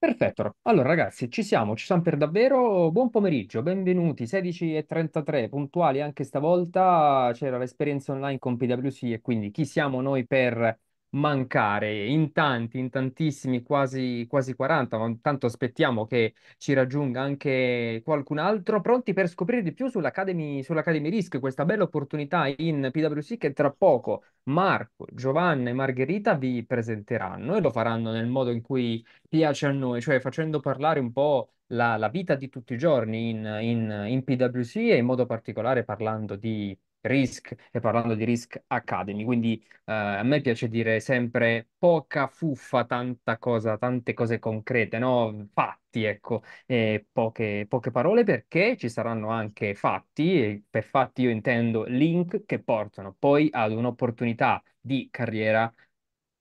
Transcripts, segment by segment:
Perfetto, allora ragazzi ci siamo, ci siamo per davvero, buon pomeriggio, benvenuti, 16.33, puntuali anche stavolta, c'era l'esperienza online con PwC e quindi chi siamo noi per mancare in tanti, in tantissimi, quasi, quasi 40, ma intanto aspettiamo che ci raggiunga anche qualcun altro. Pronti per scoprire di più sull'Academy, sull'Academy Risk, questa bella opportunità in PwC che tra poco Marco, Giovanna e Margherita vi presenteranno e lo faranno nel modo in cui piace a noi, cioè facendo parlare un po' la, la vita di tutti i giorni in, in, in PwC e in modo particolare parlando di Risk e parlando di Risk Academy. Quindi eh, a me piace dire sempre poca fuffa, tanta cosa, tante cose concrete, no? Fatti, ecco, e poche, poche parole perché ci saranno anche fatti, e per fatti io intendo link che portano poi ad un'opportunità di carriera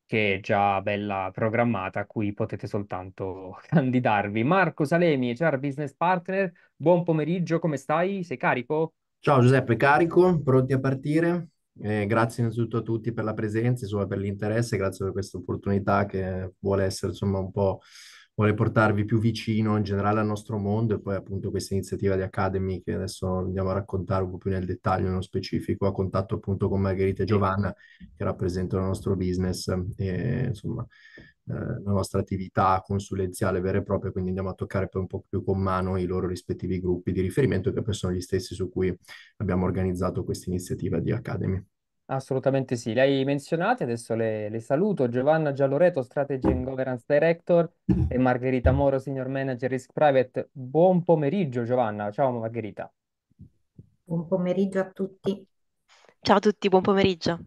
che è già bella programmata, a cui potete soltanto candidarvi. Marco Salemi, HR Business Partner, buon pomeriggio, come stai? Sei carico? Ciao Giuseppe, carico, pronti a partire? Eh, grazie innanzitutto a tutti per la presenza, insomma, per l'interesse, grazie per questa opportunità che vuole essere, insomma, un po', vuole portarvi più vicino in generale al nostro mondo e poi appunto questa iniziativa di Academy che adesso andiamo a raccontare un po' più nel dettaglio, nello specifico, a contatto appunto con Margherita e Giovanna che rappresentano il nostro business e insomma eh, la nostra attività consulenziale vera e propria, quindi andiamo a toccare poi un po' più con mano i loro rispettivi gruppi di riferimento che poi sono gli stessi su cui abbiamo organizzato questa iniziativa di Academy. Assolutamente sì, lei hai menzionate, adesso le, le, saluto. Giovanna Gialloreto, Strategy and Governance Director e Margherita Moro, Senior Manager Risk Private. Buon pomeriggio Giovanna, ciao Margherita. Buon pomeriggio a tutti. Ciao a tutti, buon pomeriggio.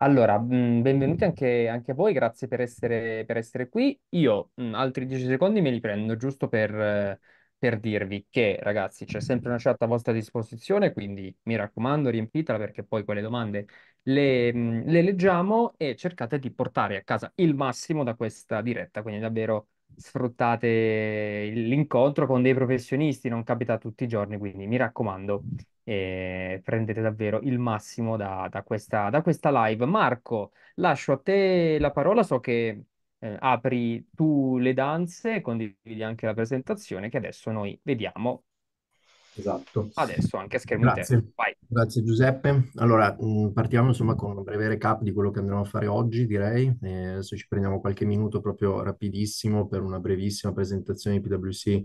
Allora, benvenuti anche, anche a voi, grazie per essere, per essere qui. Io mh, altri 10 secondi me li prendo giusto per, per dirvi che, ragazzi, c'è sempre una chat a vostra disposizione, quindi mi raccomando, riempitela perché poi quelle domande le, mh, le leggiamo e cercate di portare a casa il massimo da questa diretta, quindi davvero sfruttate l'incontro con dei professionisti, non capita tutti i giorni, quindi mi raccomando e prendete davvero il massimo da, da, questa, da questa live. Marco, lascio a te la parola, so che eh, apri tu le danze, condividi anche la presentazione che adesso noi vediamo. Esatto. Adesso anche a schermo Grazie. Grazie Giuseppe. Allora, mm, partiamo insomma con un breve recap di quello che andremo a fare oggi, direi. Eh, se ci prendiamo qualche minuto proprio rapidissimo per una brevissima presentazione di PwC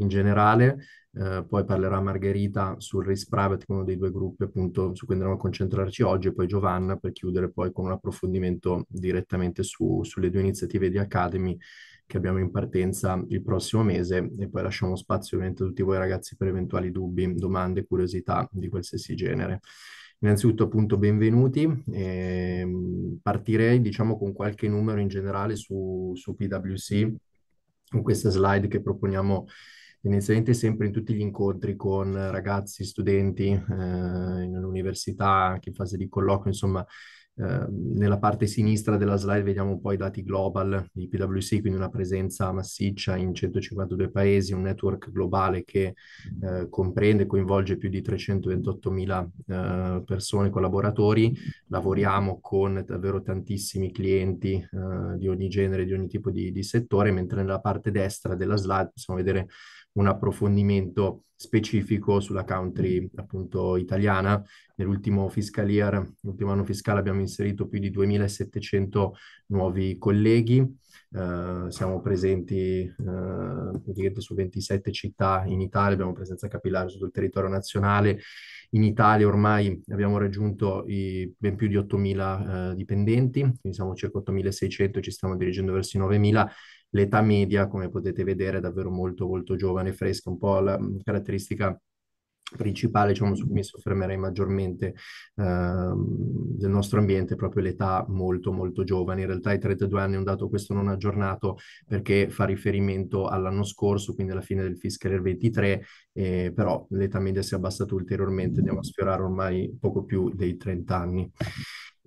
in generale, eh, poi parlerà Margherita sul Race Private, uno dei due gruppi appunto su cui andremo a concentrarci oggi, e poi Giovanna per chiudere poi con un approfondimento direttamente su, sulle due iniziative di Academy che abbiamo in partenza il prossimo mese e poi lasciamo spazio ovviamente a tutti voi ragazzi per eventuali dubbi, domande, curiosità di qualsiasi genere. Innanzitutto appunto benvenuti, eh, partirei diciamo con qualche numero in generale su, su PwC, con questa slide che proponiamo tendenzialmente sempre in tutti gli incontri con ragazzi, studenti, eh, in università, anche in fase di colloquio, insomma, ehm, nella parte sinistra della slide vediamo poi i dati global di PwC, quindi una presenza massiccia in 152 paesi, un network globale che eh, comprende e coinvolge più di 328.000 eh, persone, collaboratori. Lavoriamo con davvero tantissimi clienti eh, di ogni genere, di ogni tipo di, di settore, mentre nella parte destra della slide possiamo vedere un approfondimento specifico sulla country appunto italiana. Nell'ultimo fiscal year, l'ultimo anno fiscale abbiamo inserito più di 2700 nuovi colleghi, eh, siamo presenti eh, su 27 città in Italia, abbiamo presenza capillare sul territorio nazionale. In Italia ormai abbiamo raggiunto i ben più di 8.000 eh, dipendenti, quindi siamo circa 8.600 e ci stiamo dirigendo verso i 9.000 l'età media, come potete vedere, è davvero molto, molto giovane, fresca, un po' la mm, caratteristica principale, diciamo, su cui mi soffermerei maggiormente eh, del nostro ambiente, proprio l'età molto molto giovane. In realtà i 32 anni è un dato questo non aggiornato perché fa riferimento all'anno scorso, quindi alla fine del fiscal year 23, eh, però l'età media si è abbassata ulteriormente, andiamo a sfiorare ormai poco più dei 30 anni.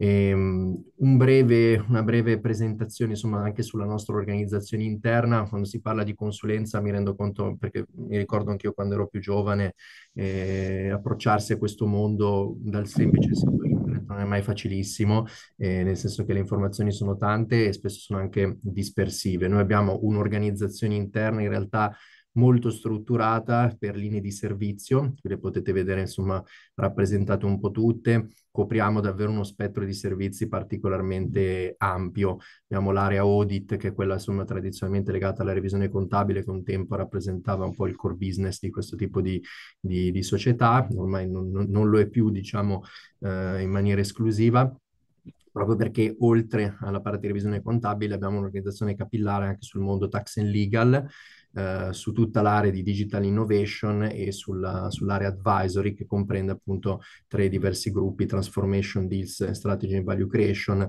E, ehm, un breve, una breve presentazione insomma anche sulla nostra organizzazione interna, quando si parla di consulenza mi rendo conto, perché mi ricordo anche io quando ero più giovane, eh, approcciarsi a questo mondo dal semplice sito internet non è mai facilissimo, eh, nel senso che le informazioni sono tante e spesso sono anche dispersive. Noi abbiamo un'organizzazione interna in realtà molto strutturata per linee di servizio, le potete vedere insomma rappresentate un po' tutte, copriamo davvero uno spettro di servizi particolarmente ampio, abbiamo l'area audit che è quella insomma tradizionalmente legata alla revisione contabile che un tempo rappresentava un po' il core business di questo tipo di, di, di società, ormai non, non, lo è più diciamo eh, in maniera esclusiva, proprio perché oltre alla parte di revisione contabile abbiamo un'organizzazione capillare anche sul mondo tax and legal, eh, su tutta l'area di digital innovation e sulla, sull'area advisory che comprende appunto tre diversi gruppi, transformation, deals, strategy e value creation.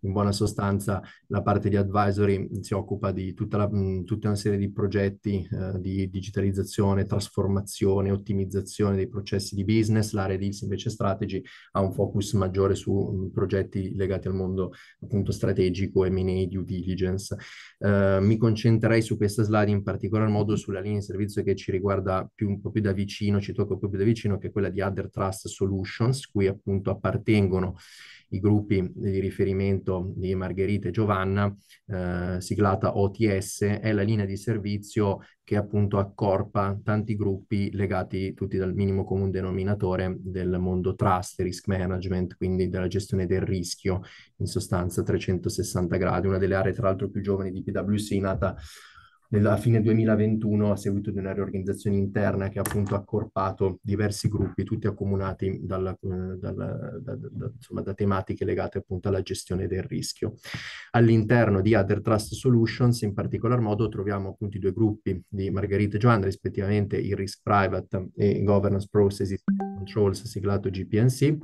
In buona sostanza la parte di advisory si occupa di tutta, la, mh, mm, tutta una serie di progetti eh, di digitalizzazione, trasformazione, ottimizzazione dei processi di business, l'area deals invece strategy ha un focus maggiore su mh, mm, progetti legati al mondo appunto strategico, M&A, due diligence. Eh, mi concentrerei su questa slide in particolare particolar modo sulla linea di servizio che ci riguarda più, un po' più da vicino, ci tocca un po' più da vicino, che è quella di Other Trust Solutions, cui appunto appartengono i gruppi di riferimento di Margherita e Giovanna, eh, siglata OTS, è la linea di servizio che appunto accorpa tanti gruppi legati tutti dal minimo comune denominatore del mondo trust, risk management, quindi della gestione del rischio, in sostanza 360 gradi, una delle aree tra l'altro più giovani di PwC, nata a fine 2021 a seguito di una riorganizzazione interna che ha appunto accorpato diversi gruppi, tutti accomunati dalla, eh, dalla, da, da, insomma, da, tematiche legate appunto alla gestione del rischio. All'interno di Other Trust Solutions in particolar modo troviamo appunto i due gruppi di Margherita e Giovanna, rispettivamente il Risk Private e Governance Processes Controls siglato GPNC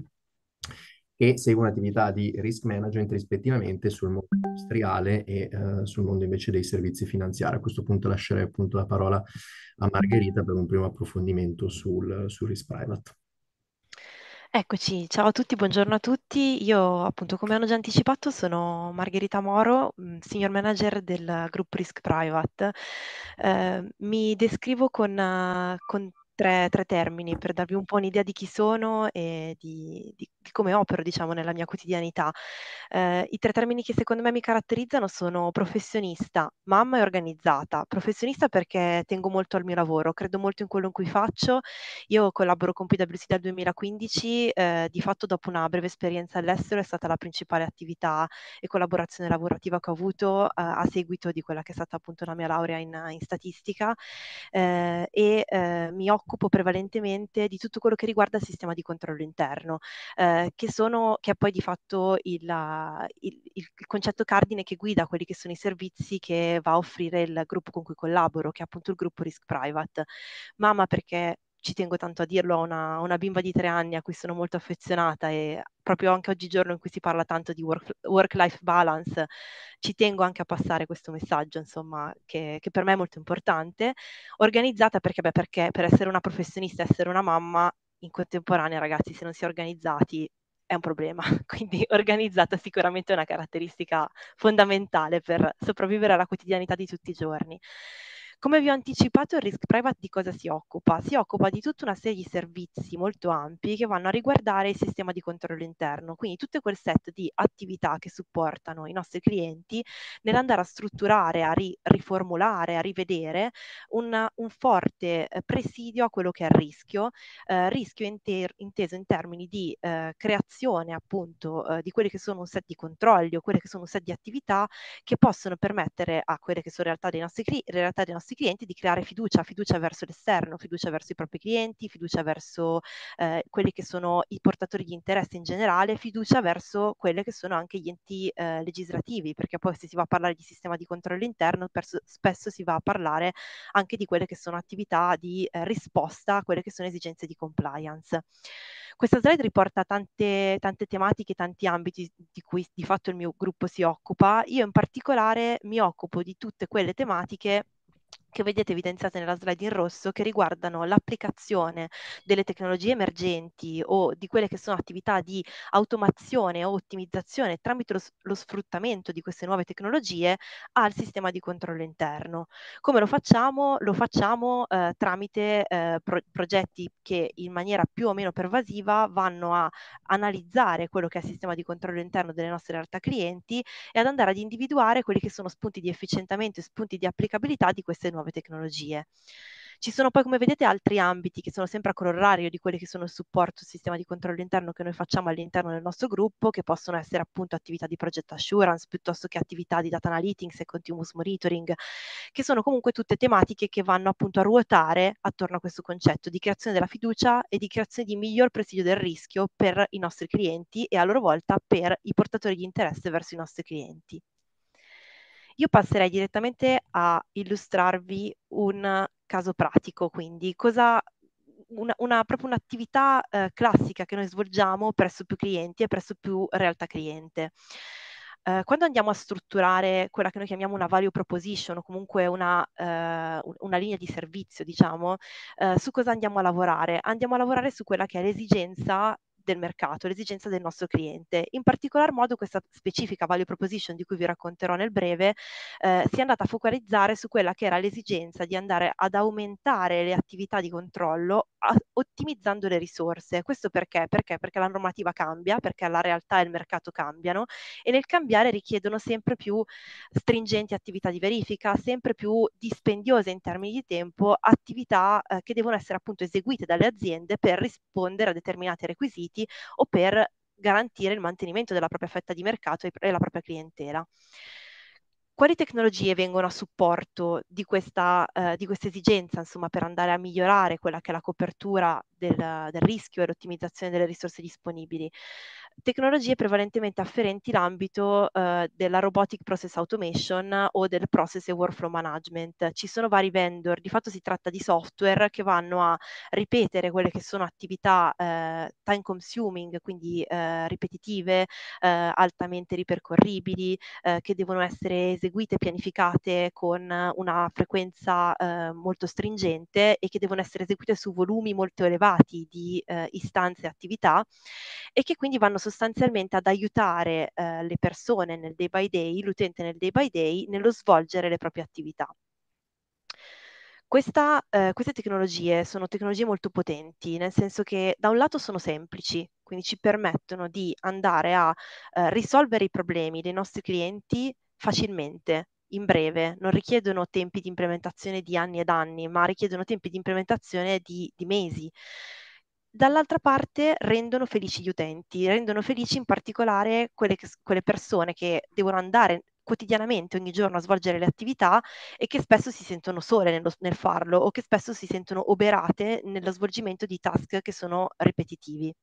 che seguono un'attività di risk management rispettivamente sul mondo industriale e eh, sul mondo invece dei servizi finanziari. A questo punto lascerei appunto la parola a Margherita per un primo approfondimento sul, sul risk private. Eccoci, ciao a tutti, buongiorno a tutti. Io appunto come hanno già anticipato sono Margherita Moro, mm, senior manager del gruppo Risk Private. Eh, mi descrivo con, con tre, tre, termini per darvi un po' un'idea di chi sono e di, di, di come opero, diciamo, nella mia quotidianità. Eh, I tre termini che secondo me mi caratterizzano sono professionista, mamma e organizzata. Professionista perché tengo molto al mio lavoro, credo molto in quello in cui faccio. Io collaboro con PwC dal 2015, eh, di fatto dopo una breve esperienza all'estero è stata la principale attività e collaborazione lavorativa che ho avuto eh, a seguito di quella che è stata appunto la mia laurea in, in statistica eh, e eh, mi occupo occupo prevalentemente di tutto quello che riguarda il sistema di controllo interno, eh, che, sono, che, è poi di fatto il, il, il, concetto cardine che guida quelli che sono i servizi che va a offrire il gruppo con cui collaboro, che è appunto il gruppo Risk Private. Mama perché ci tengo tanto a dirlo, ho una, una, bimba di tre anni a cui sono molto affezionata e proprio anche oggigiorno in cui si parla tanto di work, work-life balance, ci tengo anche a passare questo messaggio, insomma, che, che per me è molto importante, organizzata perché, beh, perché per essere una professionista, essere una mamma, in contemporanea ragazzi, se non si è organizzati è un problema, quindi organizzata sicuramente è una caratteristica fondamentale per sopravvivere alla quotidianità di tutti i giorni. Come vi ho anticipato, il Risk Private di cosa si occupa? Si occupa di tutta una serie di servizi molto ampi che vanno a riguardare il sistema di controllo interno, quindi tutto quel set di attività che supportano i nostri clienti nell'andare a strutturare, a ri- riformulare, a rivedere un, un, forte eh, presidio a quello che è il rischio, eh, rischio inter- inteso in termini di eh, creazione appunto eh, di quelli che sono un set di controlli o quelle che sono un set di attività che possono permettere a quelle che sono realtà dei nostri, cli- realtà dei nostri nostri clienti di creare fiducia, fiducia verso l'esterno, fiducia verso i propri clienti, fiducia verso eh, quelli che sono i portatori di interesse in generale, fiducia verso quelli che sono anche gli enti eh, legislativi, perché poi se si va a parlare di sistema di controllo interno, perso, spesso si va a parlare anche di quelle che sono attività di eh, risposta a quelle che sono esigenze di compliance. Questa slide riporta tante, tante tematiche, tanti ambiti di cui di fatto il mio gruppo si occupa. Io in particolare mi occupo di tutte quelle tematiche che vedete evidenziate nella slide in rosso, che riguardano l'applicazione delle tecnologie emergenti o di quelle che sono attività di automazione o ottimizzazione tramite lo, lo sfruttamento di queste nuove tecnologie al sistema di controllo interno. Come lo facciamo? Lo facciamo eh, tramite eh, pro- progetti che in maniera più o meno pervasiva vanno a analizzare quello che è il sistema di controllo interno delle nostre realtà clienti e ad andare ad individuare quelli che sono spunti di efficientamento e spunti di applicabilità di queste nuove nuove tecnologie. Ci sono poi, come vedete, altri ambiti che sono sempre a corollario di quelli che sono il supporto al sistema di controllo interno che noi facciamo all'interno del nostro gruppo, che possono essere appunto attività di project assurance piuttosto che attività di data analytics e continuous monitoring, che sono comunque tutte tematiche che vanno appunto a ruotare attorno a questo concetto di creazione della fiducia e di creazione di miglior presidio del rischio per i nostri clienti e a loro volta per i portatori di interesse verso i nostri clienti. Io passerei direttamente a illustrarvi un caso pratico, quindi cosa, una, una, proprio un'attività eh, classica che noi svolgiamo presso più clienti e presso più realtà cliente. Eh, quando andiamo a strutturare quella che noi chiamiamo una value proposition o comunque una, eh, una linea di servizio, diciamo, eh, su cosa andiamo a lavorare? Andiamo a lavorare su quella che è l'esigenza del mercato, l'esigenza del nostro cliente. In particolar modo questa specifica value proposition di cui vi racconterò nel breve eh, si è andata a focalizzare su quella che era l'esigenza di andare ad aumentare le attività di controllo a, ottimizzando le risorse. Questo perché? perché? Perché la normativa cambia, perché la realtà e il mercato cambiano e nel cambiare richiedono sempre più stringenti attività di verifica, sempre più dispendiose in termini di tempo attività eh, che devono essere appunto eseguite dalle aziende per rispondere a determinati requisiti siti o per garantire il mantenimento della propria fetta di mercato e la propria clientela. Quali tecnologie vengono a supporto di questa, eh, di questa esigenza, insomma, per andare a migliorare quella che è la copertura della, del rischio e l'ottimizzazione delle risorse disponibili. Tecnologie prevalentemente afferenti l'ambito eh, della robotic process automation o del process e workflow management. Ci sono vari vendor, di fatto si tratta di software che vanno a ripetere quelle che sono attività eh, time consuming, quindi eh, ripetitive, eh, altamente ripercorribili, eh, che devono essere eseguite, e pianificate con una frequenza eh, molto stringente e che devono essere eseguite su volumi molto elevati dati di eh, istanze e attività e che quindi vanno sostanzialmente ad aiutare eh, le persone nel day by day, l'utente nel day by day, nello svolgere le proprie attività. Questa, eh, queste tecnologie sono tecnologie molto potenti, nel senso che da un lato sono semplici, quindi ci permettono di andare a eh, risolvere i problemi dei nostri clienti facilmente, in breve, non richiedono tempi di implementazione di anni ed anni, ma richiedono tempi di implementazione di, di mesi. Dall'altra parte rendono felici gli utenti, rendono felici in particolare quelle, quelle persone che devono andare quotidianamente, ogni giorno a svolgere le attività e che spesso si sentono sole nello, nel farlo o che spesso si sentono oberate nello svolgimento di task che sono ripetitivi.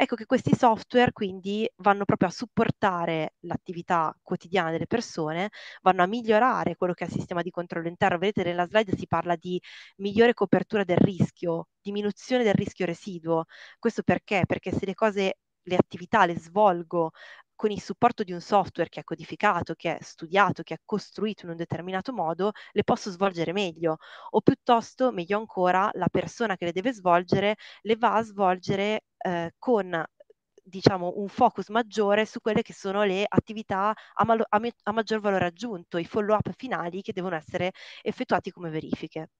Ecco che questi software quindi vanno proprio a supportare l'attività quotidiana delle persone, vanno a migliorare quello che è il sistema di controllo interno. Vedete nella slide si parla di migliore copertura del rischio, diminuzione del rischio residuo. Questo perché? Perché se le cose le attività le svolgo con il supporto di un software che è codificato, che è studiato, che è costruito in un determinato modo, le posso svolgere meglio. O piuttosto, meglio ancora, la persona che le deve svolgere le va a svolgere eh, con diciamo, un focus maggiore su quelle che sono le attività a, malo- a, me- a maggior valore aggiunto, i follow-up finali che devono essere effettuati come verifiche.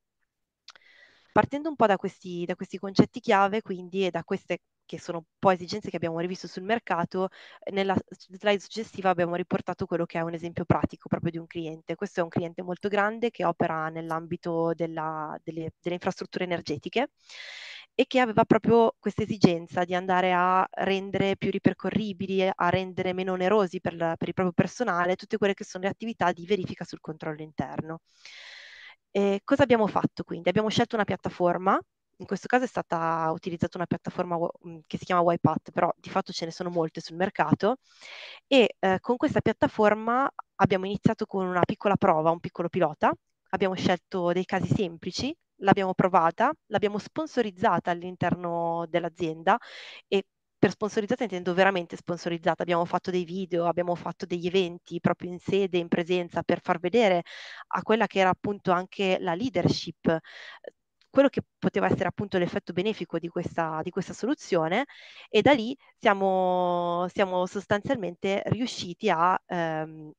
Partendo un po' da questi, da questi concetti chiave, quindi, e da queste che sono un po' esigenze che abbiamo rivisto sul mercato, nella slide successiva abbiamo riportato quello che è un esempio pratico proprio di un cliente. Questo è un cliente molto grande che opera nell'ambito della, delle, delle infrastrutture energetiche e che aveva proprio questa esigenza di andare a rendere più ripercorribili, a rendere meno onerosi per, la, per il proprio personale tutte quelle che sono le attività di verifica sul controllo interno. E cosa abbiamo fatto quindi? Abbiamo scelto una piattaforma in questo caso è stata utilizzata una piattaforma mhmm, che si chiama YPAT, però di fatto ce ne sono molte sul mercato e eh, con questa piattaforma abbiamo iniziato con una piccola prova, un piccolo pilota, abbiamo scelto dei casi semplici l'abbiamo provata, l'abbiamo sponsorizzata all'interno dell'azienda e per sponsorizzata intendo veramente sponsorizzata, abbiamo fatto dei video, abbiamo fatto degli eventi proprio in sede, in presenza, per far vedere a quella che era appunto anche la leadership, eh, quello che poteva essere appunto l'effetto benefico di questa, di questa soluzione e da lì siamo, siamo sostanzialmente riusciti a... Ehm,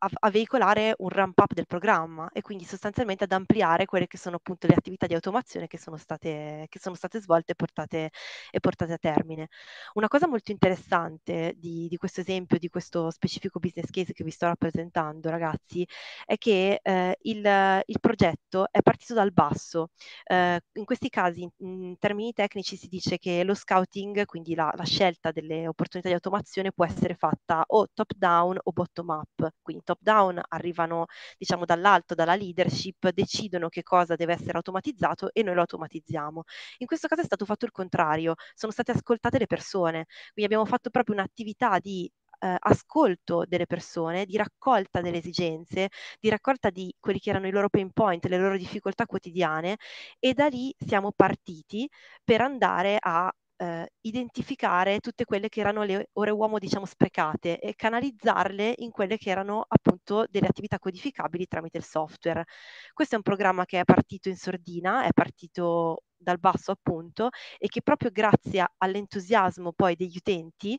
a, a, veicolare un ramp up del programma e quindi sostanzialmente ad ampliare quelle che sono appunto le attività di automazione che sono state, che sono state svolte e portate, e portate, a termine. Una cosa molto interessante di, di, questo esempio, di questo specifico business case che vi sto rappresentando ragazzi, è che eh, il, il, progetto è partito dal basso. Eh, in questi casi in, termini tecnici si dice che lo scouting, quindi la, la scelta delle opportunità di automazione può essere fatta o top down o bottom up, quindi in top down, arrivano diciamo dall'alto, dalla leadership, decidono che cosa deve essere automatizzato e noi lo automatizziamo. In questo caso è stato fatto il contrario, sono state ascoltate le persone, quindi abbiamo fatto proprio un'attività di eh, ascolto delle persone, di raccolta delle esigenze, di raccolta di quelli che erano i loro pain point, le loro difficoltà quotidiane e da lì siamo partiti per andare a eh, identificare tutte quelle che erano le ore uomo, diciamo, sprecate e canalizzarle in quelle che erano appunto delle attività codificabili tramite il software. Questo è un programma che è partito in sordina, è partito dal basso appunto e che proprio grazie all'entusiasmo poi degli utenti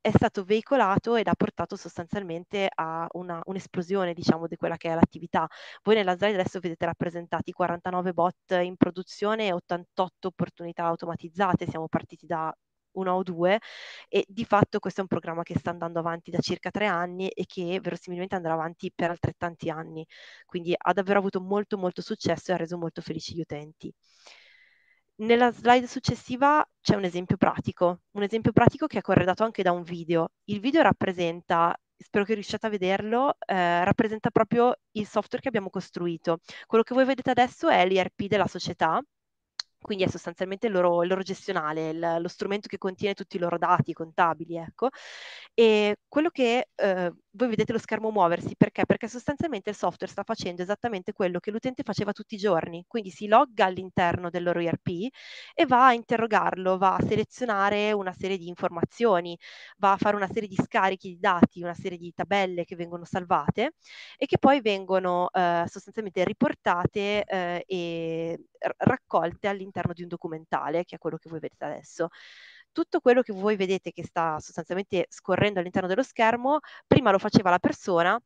è stato veicolato ed ha portato sostanzialmente a una, un'esplosione, diciamo, di quella che è l'attività. Voi nella slide adesso vedete rappresentati 49 bot in produzione e 88 opportunità automatizzate, siamo partiti da una o due e di fatto questo è un programma che sta andando avanti da circa tre anni e che verosimilmente andrà avanti per altrettanti anni, quindi ha davvero avuto molto molto successo e ha reso molto felici gli utenti. Nella slide successiva c'è un esempio pratico, un esempio pratico che è corredato anche da un video. Il video rappresenta spero che riusciate a vederlo, eh, rappresenta proprio il software che abbiamo costruito. Quello che voi vedete adesso è l'IRP della società, quindi è sostanzialmente il loro, il loro gestionale, il, lo strumento che contiene tutti i loro dati contabili, ecco. E quello che eh, voi vedete lo schermo muoversi, perché? Perché sostanzialmente il software sta facendo esattamente quello che l'utente faceva tutti i giorni, quindi si logga all'interno del loro ERP e va a interrogarlo, va a selezionare una serie di informazioni, va a fare una serie di scarichi di dati, una serie di tabelle che vengono salvate e che poi vengono eh, sostanzialmente riportate eh, e raccolte all'interno di un documentale, che è quello che voi vedete adesso. Tutto quello che voi vedete che sta sostanzialmente scorrendo all'interno dello schermo, prima lo faceva la persona,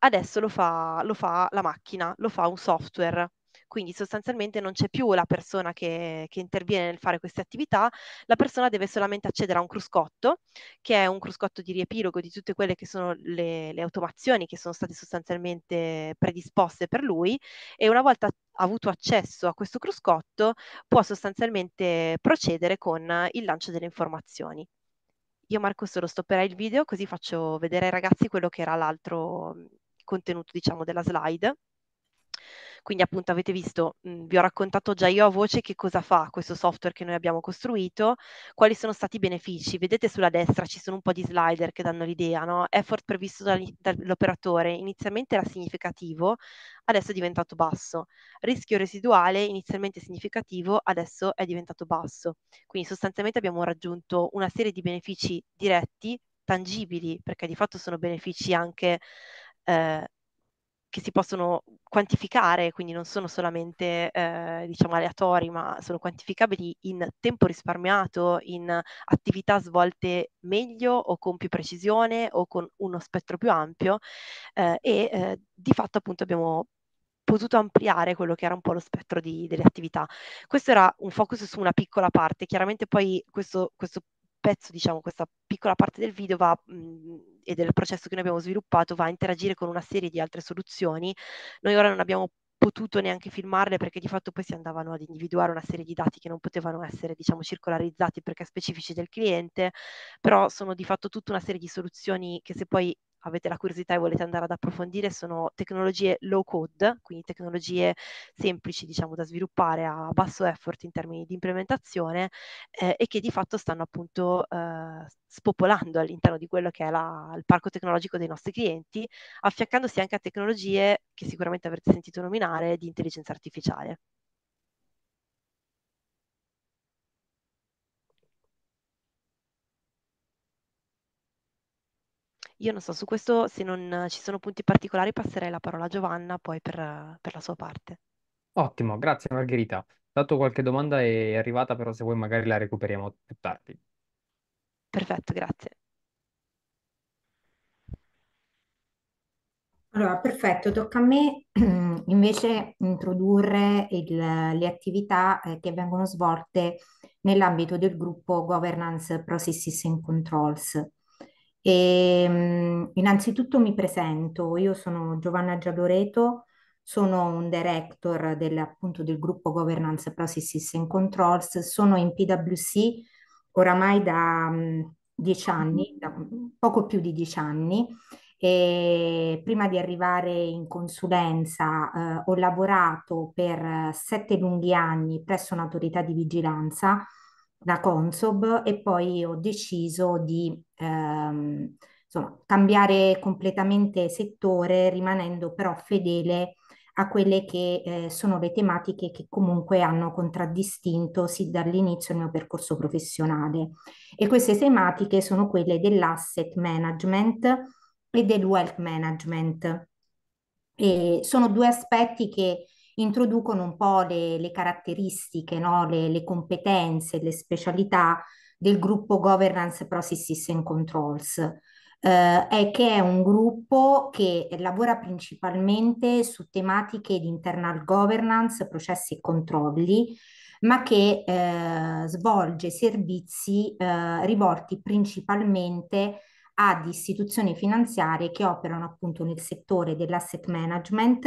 adesso lo fa, lo fa la macchina, lo fa un software, quindi sostanzialmente non c'è più la persona che, che interviene nel fare queste attività, la persona deve solamente accedere a un cruscotto, che è un cruscotto di riepilogo di tutte quelle che sono le, le automazioni che sono state sostanzialmente predisposte per lui e una volta avuto accesso a questo cruscotto può sostanzialmente procedere con il lancio delle informazioni. Io Marco solo stopperei il video così faccio vedere ai ragazzi quello che era l'altro contenuto diciamo della slide. Quindi appunto avete visto, mh, mhmm, vi ho raccontato già io a voce che cosa fa questo software che noi abbiamo costruito, quali sono stati i benefici. Vedete sulla destra ci sono un po' di slider che danno l'idea, no? Effort previsto dall'operatore inizialmente era significativo, adesso è diventato basso. Rischio residuale inizialmente significativo, adesso è diventato basso. Quindi sostanzialmente abbiamo raggiunto una serie di benefici diretti, tangibili, perché di fatto sono benefici anche eh, che si possono quantificare, quindi non sono solamente eh, diciamo aleatori, ma sono quantificabili in tempo risparmiato, in attività svolte meglio o con più precisione o con uno spettro più ampio eh, e eh, di fatto appunto abbiamo potuto ampliare quello che era un po' lo spettro di, delle attività. Questo era un focus su una piccola parte, chiaramente poi questo, questo pezzo, diciamo, questa piccola parte del video va, mh, mhmm, e del processo che noi abbiamo sviluppato va a interagire con una serie di altre soluzioni. Noi ora non abbiamo potuto neanche filmarle perché di fatto poi si andavano ad individuare una serie di dati che non potevano essere diciamo circolarizzati perché specifici del cliente, però sono di fatto tutta una serie di soluzioni che se poi avete la curiosità e volete andare ad approfondire, sono tecnologie low code, quindi tecnologie semplici diciamo, da sviluppare a basso effort in termini di implementazione eh, e che di fatto stanno appunto eh, spopolando all'interno di quello che è la, il parco tecnologico dei nostri clienti, affiancandosi anche a tecnologie che sicuramente avrete sentito nominare di intelligenza artificiale. Io non so, su questo se non ci sono punti particolari passerei la parola a Giovanna poi per, per la sua parte. Ottimo, grazie Margherita. Dato qualche domanda è arrivata, però se vuoi magari la recuperiamo più tardi. Perfetto, grazie. Allora, perfetto, tocca a me invece introdurre il, le attività eh, che vengono svolte nell'ambito del gruppo Governance Processes and Controls. E, ehm, innanzitutto mi presento, io sono Giovanna Giadoreto, sono un director del, appunto, del gruppo Governance Processes and Controls, sono in PwC oramai da mh, mm, dieci anni, mm-hmm. da mm, poco più di dieci anni. E prima di arrivare in consulenza eh, ho lavorato per eh, sette lunghi anni presso un'autorità di vigilanza da Consob e poi ho deciso di ehm, insomma, cambiare completamente settore, rimanendo però fedele a quelle che eh, sono le tematiche che comunque hanno contraddistinto sin dall'inizio il mio percorso professionale. E queste tematiche sono quelle dell'asset management e del wealth management. E sono due aspetti che introducono un po' le, le caratteristiche, no? le, le, competenze, le specialità del gruppo Governance Processes and Controls, eh, è che è un gruppo che lavora principalmente su tematiche di internal governance, processi e controlli, ma che eh, svolge servizi eh, rivolti principalmente ad istituzioni finanziarie che operano appunto nel settore dell'asset management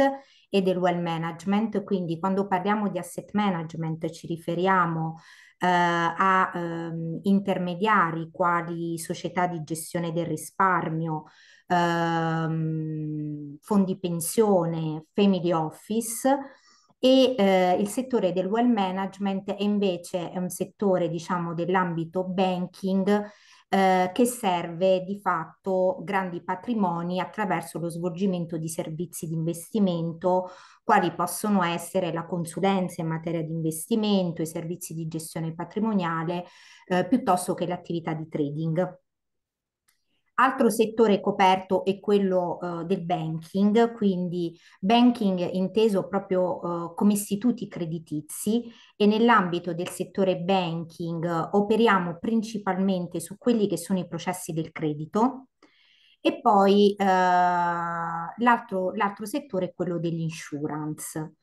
e del well management, quindi quando parliamo di asset management ci riferiamo eh, a eh, intermediari quali società di gestione del risparmio, ehm, fondi pensione, family office e eh, il settore del well management è invece è un settore diciamo dell'ambito banking eh, che serve di fatto grandi patrimoni attraverso lo svolgimento di servizi di investimento, quali possono essere la consulenza in materia di investimento, i servizi di gestione patrimoniale, eh, piuttosto che l'attività di trading. Altro settore coperto è quello eh, del banking, quindi banking inteso proprio eh, come istituti creditizi e nell'ambito del settore banking eh, operiamo principalmente su quelli che sono i processi del credito, e poi eh, l'altro, l'altro, settore è quello dell'insurance.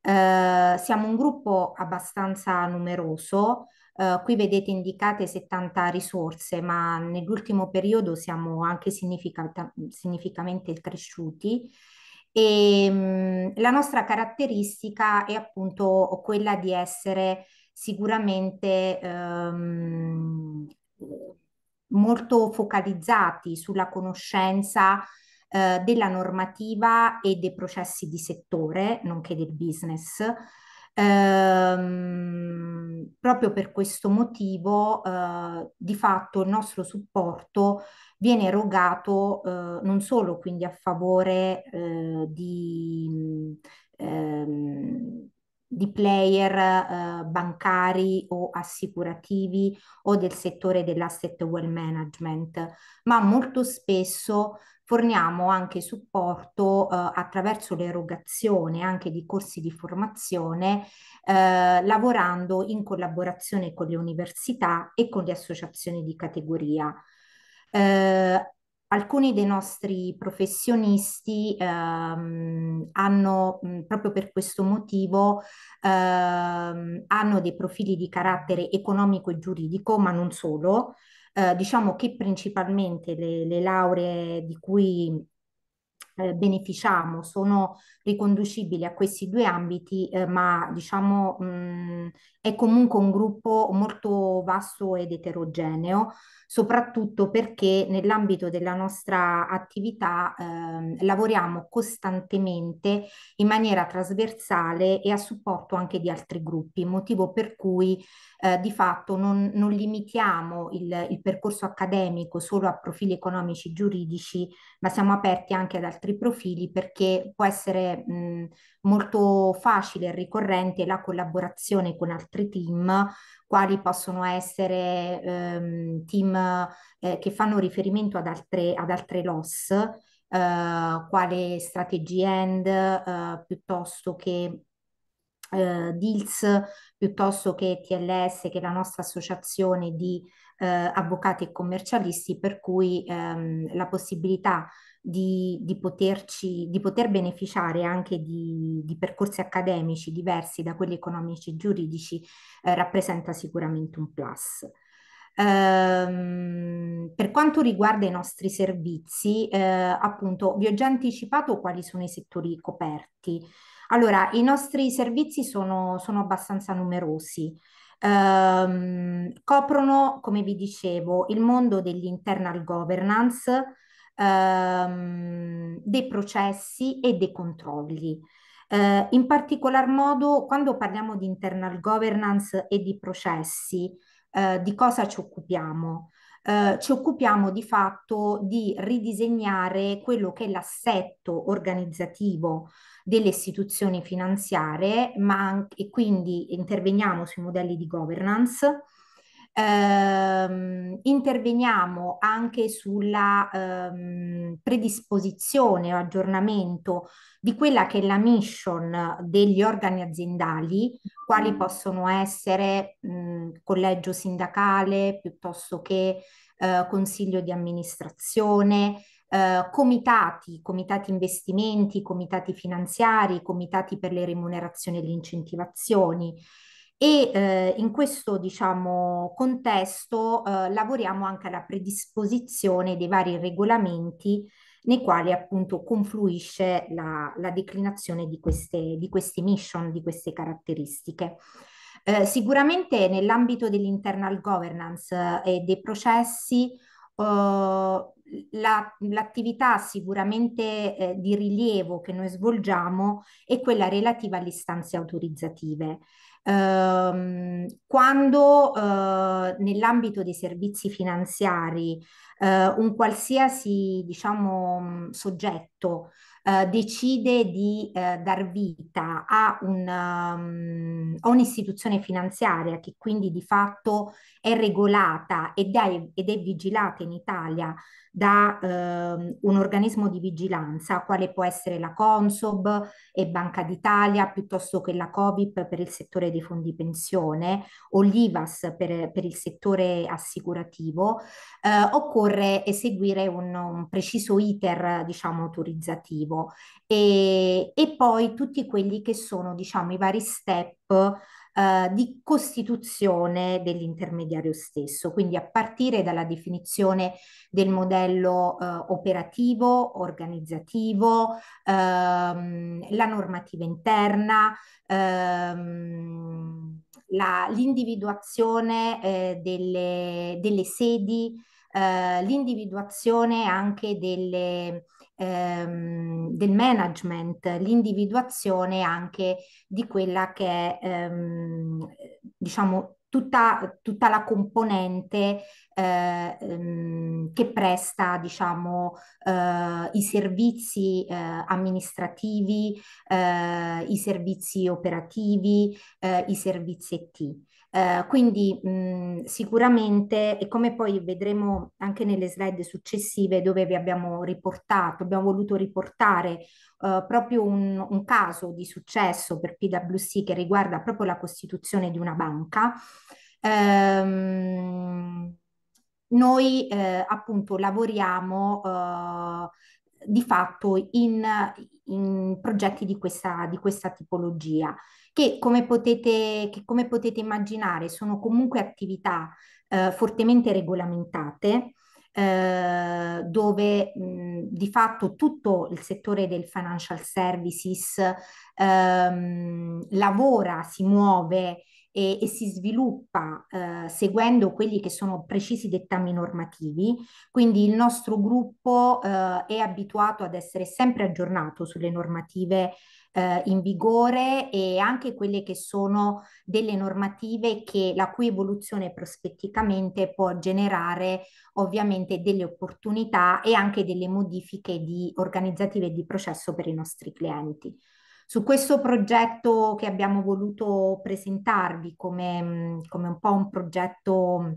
Eh, siamo un gruppo abbastanza numeroso, eh, qui vedete indicate 70 risorse, ma nell'ultimo periodo siamo anche significativamente cresciuti. E, ehm, mh, la nostra caratteristica è appunto quella di essere sicuramente um, molto focalizzati sulla conoscenza eh, della normativa e dei processi di settore, nonché del business, Ehm, proprio per questo motivo, eh, di fatto, il nostro supporto viene erogato eh, non solo quindi a favore eh, di, ehm, di player eh, bancari o assicurativi o del settore dell'asset well management, ma molto spesso forniamo anche supporto eh, attraverso l'erogazione anche di corsi di formazione, eh, lavorando in collaborazione con le università e con le associazioni di categoria. Eh, Alcuni dei nostri professionisti ehm, hanno, mh, mm, proprio per questo motivo, ehm, hanno dei profili di carattere economico e giuridico, ma non solo, eh, diciamo che principalmente le, le lauree di cui eh, beneficiamo sono riconducibili a questi due ambiti, eh, ma diciamo mh, è comunque un gruppo molto vasto ed eterogeneo, soprattutto perché nell'ambito della nostra attività eh, lavoriamo costantemente in maniera trasversale e a supporto anche di altri gruppi, motivo per cui eh, di fatto non, non limitiamo il, il percorso accademico solo a profili economici e giuridici, ma siamo aperti anche ad altri profili perché può essere mh, molto facile e ricorrente la collaborazione con altri team, quali possono essere ehm, team eh, che fanno riferimento ad altre, ad altre loss, eh, quale strategy end eh, piuttosto che eh, DILS, piuttosto che TLS, che è la nostra associazione di eh, avvocati e commercialisti, per cui ehm, la possibilità di, di, poterci, di poter beneficiare anche di, di, percorsi accademici diversi da quelli economici e giuridici eh, rappresenta sicuramente un plus. Ehm, per quanto riguarda i nostri servizi, eh, appunto, vi ho già anticipato quali sono i settori coperti. Allora, i nostri servizi sono, sono abbastanza numerosi. Ehm, coprono, come vi dicevo, il mondo dell'internal governance, ehm, dei processi e dei controlli. Eh, in particolar modo quando parliamo di internal governance e di processi, eh, di cosa ci occupiamo? Eh, ci occupiamo di fatto di ridisegnare quello che è l'assetto organizzativo delle istituzioni finanziarie, ma anche, e quindi interveniamo sui modelli di governance, ehm, interveniamo anche sulla ehm, predisposizione o aggiornamento di quella che è la mission degli organi aziendali, quali mm. possono essere mh, mhmm, collegio sindacale piuttosto che eh, consiglio di amministrazione, eh, comitati, comitati investimenti, comitati finanziari, comitati per le remunerazioni e le incentivazioni. E eh, in questo, diciamo, contesto eh, lavoriamo anche alla predisposizione dei vari regolamenti nei quali appunto confluisce la, la declinazione di queste, di queste mission, di queste caratteristiche. Eh, sicuramente nell'ambito dell'internal governance eh, e dei processi eh, la, l'attività sicuramente eh, di rilievo che noi svolgiamo è quella relativa alle istanze autorizzative. Ehm, quando eh, nell'ambito dei servizi finanziari eh, un qualsiasi diciamo, soggetto eh, decide di eh, dar vita a, un, um, a, un'istituzione finanziaria che quindi di fatto è regolata ed è, ed è vigilata in Italia da eh, un organismo di vigilanza, quale può essere la Consob e Banca d'Italia, piuttosto che la Covip per il settore dei fondi pensione o l'IVAS per, per il settore assicurativo, eh, occorre eseguire un, un preciso iter, diciamo, autorizzativo lavorativo e, e poi tutti quelli che sono, diciamo, i vari step eh, di costituzione dell'intermediario stesso, quindi a partire dalla definizione del modello eh, operativo, organizzativo, ehm, la normativa interna, ehm, la, l'individuazione eh, delle, delle, sedi, eh, l'individuazione anche delle, ehm, del management, l'individuazione anche di quella che è, ehm, diciamo, tutta, tutta, la componente eh, ehm, che presta, diciamo, eh, i servizi eh, amministrativi, eh, i servizi operativi, eh, i servizi IT. Eh, quindi mh, mhmm, sicuramente, e come poi vedremo anche nelle slide successive dove vi abbiamo riportato, abbiamo voluto riportare uh, proprio un, un, caso di successo per PwC che riguarda proprio la costituzione di una banca, ehm, noi eh, appunto lavoriamo eh, di fatto in, in progetti di questa, di questa tipologia che come potete, che come potete immaginare sono comunque attività eh, fortemente regolamentate eh, dove mh, di fatto tutto il settore del financial services ehm, lavora, si muove e, e, si sviluppa eh, seguendo quelli che sono precisi dettami normativi. Quindi il nostro gruppo eh, è abituato ad essere sempre aggiornato sulle normative eh, in vigore e anche quelle che sono delle normative che, la cui evoluzione prospetticamente può generare ovviamente delle opportunità e anche delle modifiche di organizzative e di processo per i nostri clienti. Su questo progetto che abbiamo voluto presentarvi come, mm, come un po' un progetto mm,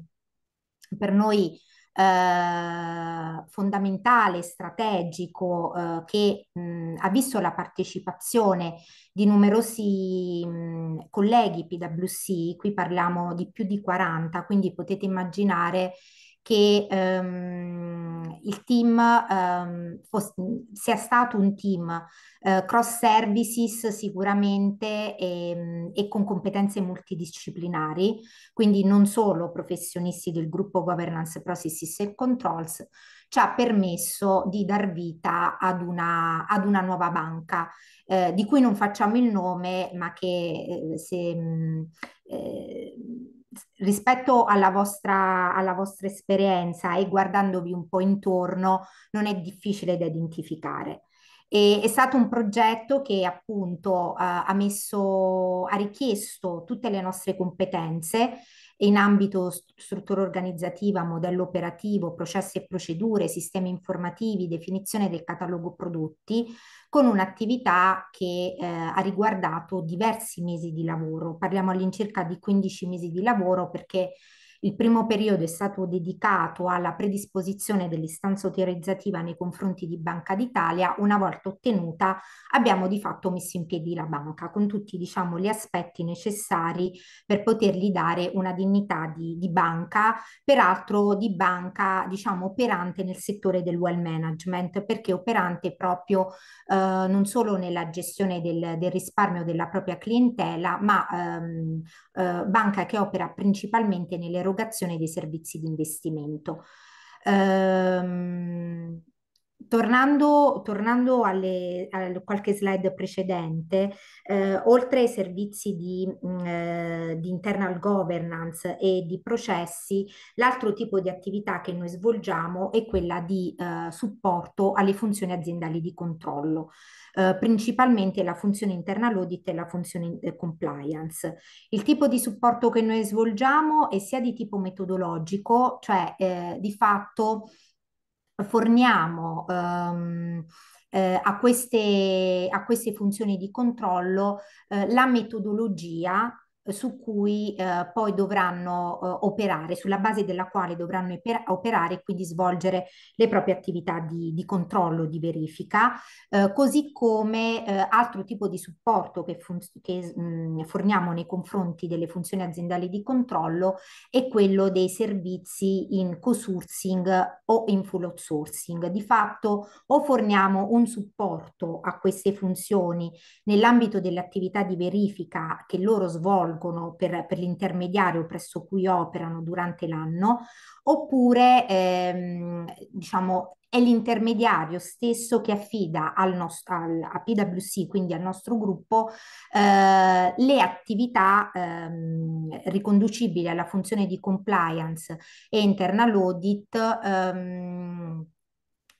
per noi eh, fondamentale, strategico, eh, che mh, ha visto la partecipazione di numerosi mh, colleghi PwC, qui parliamo di più di 40, quindi potete immaginare che ehm, il team ehm, fosse, sia stato un team eh, cross services sicuramente e, e, con competenze multidisciplinari, quindi non solo professionisti del gruppo governance processes and controls, ci ha permesso di dar vita ad una, ad una nuova banca eh, di cui non facciamo il nome ma che eh, se... Mh, mm, eh, rispetto alla vostra, alla vostra esperienza e guardandovi un po' intorno, non è difficile da identificare. E è stato un progetto che appunto eh, ha, messo, ha richiesto tutte le nostre competenze in ambito st- struttura organizzativa, modello operativo, processi e procedure, sistemi informativi, definizione del catalogo prodotti, con un'attività che eh, ha riguardato diversi mesi di lavoro. Parliamo all'incirca di 15 mesi di lavoro perché il primo periodo è stato dedicato alla predisposizione dell'istanza autorizzativa nei confronti di Banca d'Italia. Una volta ottenuta abbiamo di fatto messo in piedi la banca con tutti diciamo, gli aspetti necessari per potergli dare una dignità di, di banca, peraltro di banca diciamo, operante nel settore del well management perché operante proprio eh, non solo nella gestione del, del risparmio della propria clientela ma ehm, eh, banca che opera principalmente nelle erogazione dei servizi di investimento. Ehm, Tornando, tornando alle, a qualche slide precedente, eh, oltre ai servizi di, mh, mm, eh, di, internal governance e di processi, l'altro tipo di attività che noi svolgiamo è quella di eh, supporto alle funzioni aziendali di controllo, eh, principalmente la funzione internal audit e la funzione eh, compliance. Il tipo di supporto che noi svolgiamo è sia di tipo metodologico, cioè eh, di fatto forniamo ehm, eh, a, queste, a, queste, funzioni di controllo eh, la metodologia su cui eh, poi dovranno eh, operare, sulla base della quale dovranno operare e quindi svolgere le proprie attività di, di controllo, di verifica, eh, così come eh, altro tipo di supporto che, fun- che mh, mm, forniamo nei confronti delle funzioni aziendali di controllo è quello dei servizi in co-sourcing o in full outsourcing. Di fatto o forniamo un supporto a queste funzioni nell'ambito delle attività di verifica che loro svolgono svolgono per, per l'intermediario presso cui operano durante l'anno, oppure ehm, diciamo è l'intermediario stesso che affida al, nostro, al a PwC, quindi al nostro gruppo, eh, le attività ehm, riconducibili alla funzione di compliance e internal audit ehm,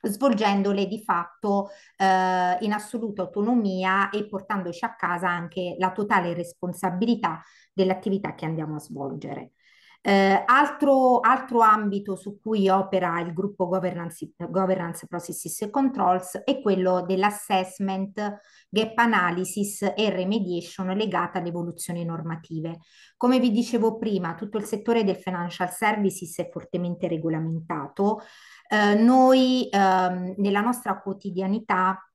svolgendole di fatto eh, in assoluta autonomia e portandoci a casa anche la totale responsabilità dell'attività che andiamo a svolgere. Eh, altro, altro, ambito su cui opera il gruppo governance, governance Processes e Controls è quello dell'assessment, gap analysis e remediation legata alle evoluzioni normative. Come vi dicevo prima, tutto il settore del financial services è fortemente regolamentato, eh, noi ehm, nella nostra quotidianità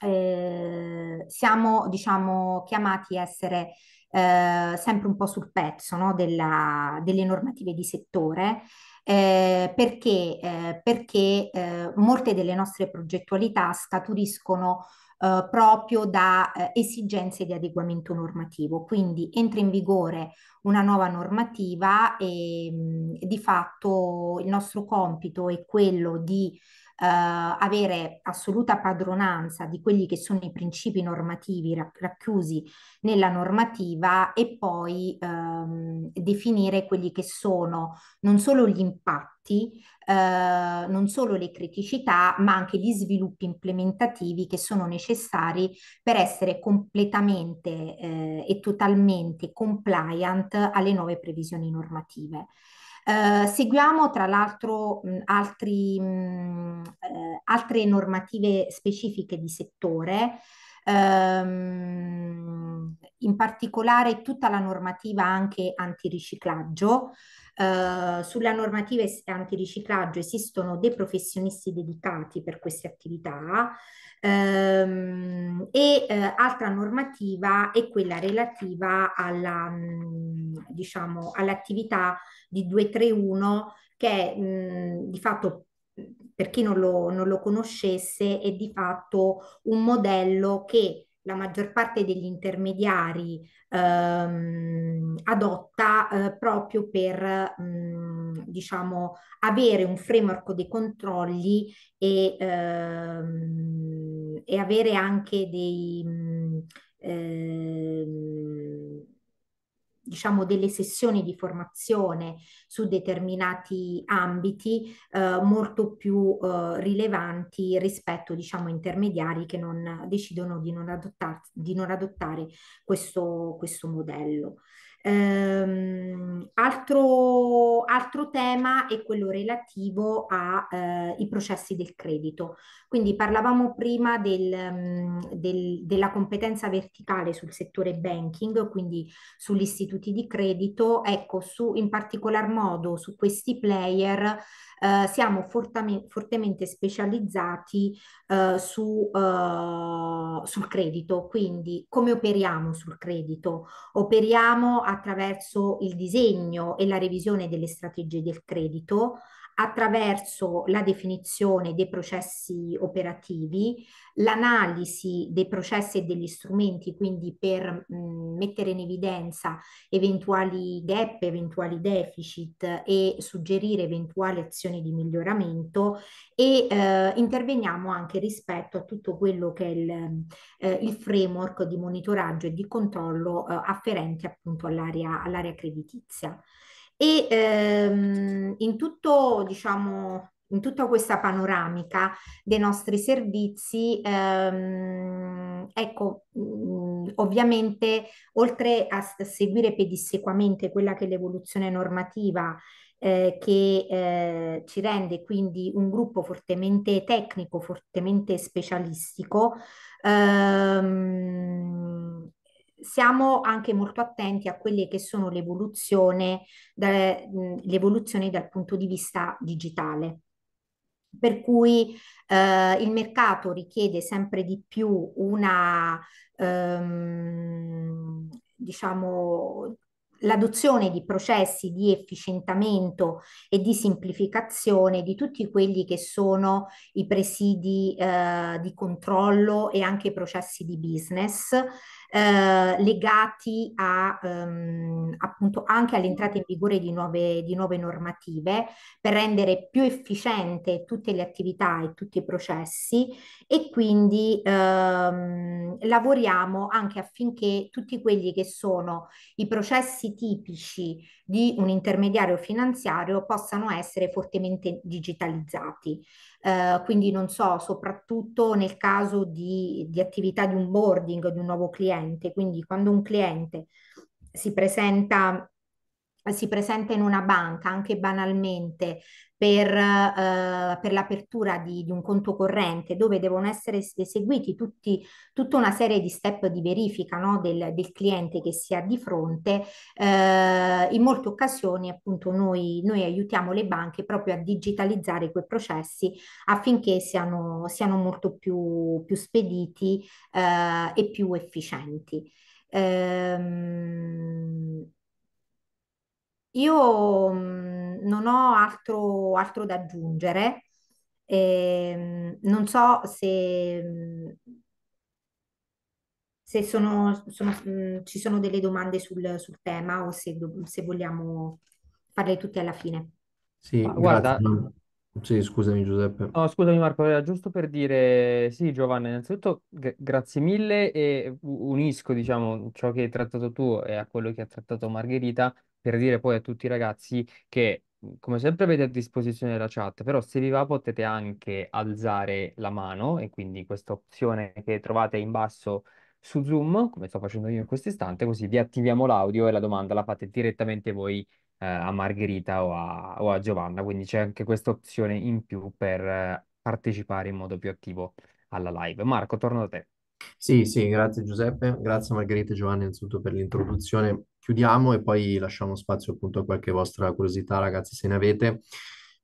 eh, siamo diciamo chiamati a essere eh, sempre un po' sul pezzo no? Della, delle normative di settore eh, perché, eh, perché eh, molte delle nostre progettualità scaturiscono eh, proprio da eh, esigenze di adeguamento normativo. Quindi entra in vigore una nuova normativa e mh, mm, di fatto il nostro compito è quello di Uh, avere assoluta padronanza di quelli che sono i principi normativi racchiusi nella normativa e poi um, definire quelli che sono non solo gli impatti, eh, non solo le criticità, ma anche gli sviluppi implementativi che sono necessari per essere completamente eh, e totalmente compliant alle nuove previsioni normative. Uh, seguiamo tra l'altro altri, mh, eh, altre normative specifiche di settore, ehm, in particolare tutta la normativa anche antiriciclaggio, eh, sulla normativa antiriciclaggio esistono dei professionisti dedicati per queste attività um, e uh, altra normativa è quella relativa alla, mh, mm, diciamo, all'attività di 231 che mh, mm, di fatto per chi non lo, non lo conoscesse è di fatto un modello che la maggior parte degli intermediari ehm, adotta eh, proprio per mh, mm, diciamo, avere un framework dei controlli e, ehm, e avere anche dei, mh, mm, eh, diciamo delle sessioni di formazione su determinati ambiti eh, molto più eh, rilevanti rispetto diciamo intermediari che non decidono di non, adottar- di non adottare questo, questo modello. Ehm, altro, altro, tema è quello relativo ai eh, processi del credito. Quindi parlavamo prima del, mm, del, della competenza verticale sul settore banking, quindi sugli istituti di credito. Ecco, su, in particolar modo su questi player eh, siamo fortemente specializzati eh, su, eh, sul credito. Quindi come operiamo sul credito? Operiamo a attraverso il disegno e la revisione delle strategie del credito attraverso la definizione dei processi operativi, l'analisi dei processi e degli strumenti, quindi per mh, mettere in evidenza eventuali gap, eventuali deficit e suggerire eventuali azioni di miglioramento e eh, interveniamo anche rispetto a tutto quello che è il, eh, il framework di monitoraggio e di controllo eh, afferente appunto all'area, all'area creditizia. E ehm, in tutto, diciamo, in tutta questa panoramica dei nostri servizi, ehm, ecco, ovviamente oltre a seguire pedissequamente quella che è l'evoluzione normativa eh, che eh, ci rende quindi un gruppo fortemente tecnico, fortemente specialistico, ehm, siamo anche molto attenti a quelle che sono l'evoluzione, da, l'evoluzione dal punto di vista digitale. Per cui eh, il mercato richiede sempre di più una, ehm, diciamo, l'adozione di processi di efficientamento e di semplificazione di tutti quelli che sono i presidi eh, di controllo e anche i processi di business eh, legati a, ehm, appunto anche all'entrata in vigore di nuove, di nuove normative per rendere più efficiente tutte le attività e tutti i processi e quindi ehm, lavoriamo anche affinché tutti quelli che sono i processi tipici di un intermediario finanziario possano essere fortemente digitalizzati. Eh, quindi non so, soprattutto nel caso di, di attività di un boarding di un nuovo cliente, quindi quando un cliente si presenta si presenta in una banca anche banalmente per, eh, per l'apertura di, di, un conto corrente dove devono essere eseguiti tutti, tutta una serie di step di verifica no, del, del, cliente che si ha di fronte. Eh, in molte occasioni appunto noi, noi, aiutiamo le banche proprio a digitalizzare quei processi affinché siano, siano molto più, più spediti eh, e più efficienti. Ehm, io mhmm, non ho altro, altro da aggiungere. Ehm, non so se, mhmm, se sono, sono, mhmm, ci sono delle domande sul, sul tema o se, se vogliamo farle tutte alla fine. Sì, guarda, Sì, scusami Giuseppe. No, scusami Marco, era giusto per dire, sì Giovanna, innanzitutto g- grazie mille e unisco, diciamo, ciò che hai trattato tu e a quello che ha trattato Margherita per dire poi a tutti i ragazzi che mhmm, come sempre avete a disposizione la chat, però se vi va potete anche alzare la mano e quindi questa opzione che trovate in basso su Zoom, come sto facendo io in questo istante, così vi attiviamo l'audio e la domanda la fate direttamente voi eh, a Margherita o a, o a, Giovanna, quindi c'è anche questa opzione in più per eh, partecipare in modo più attivo alla live. Marco, torno da te. Sì, sì, grazie Giuseppe, grazie Margherita e Giovanna innanzitutto per l'introduzione chiudiamo e poi lasciamo spazio appunto a qualche vostra curiosità, ragazzi, se ne avete.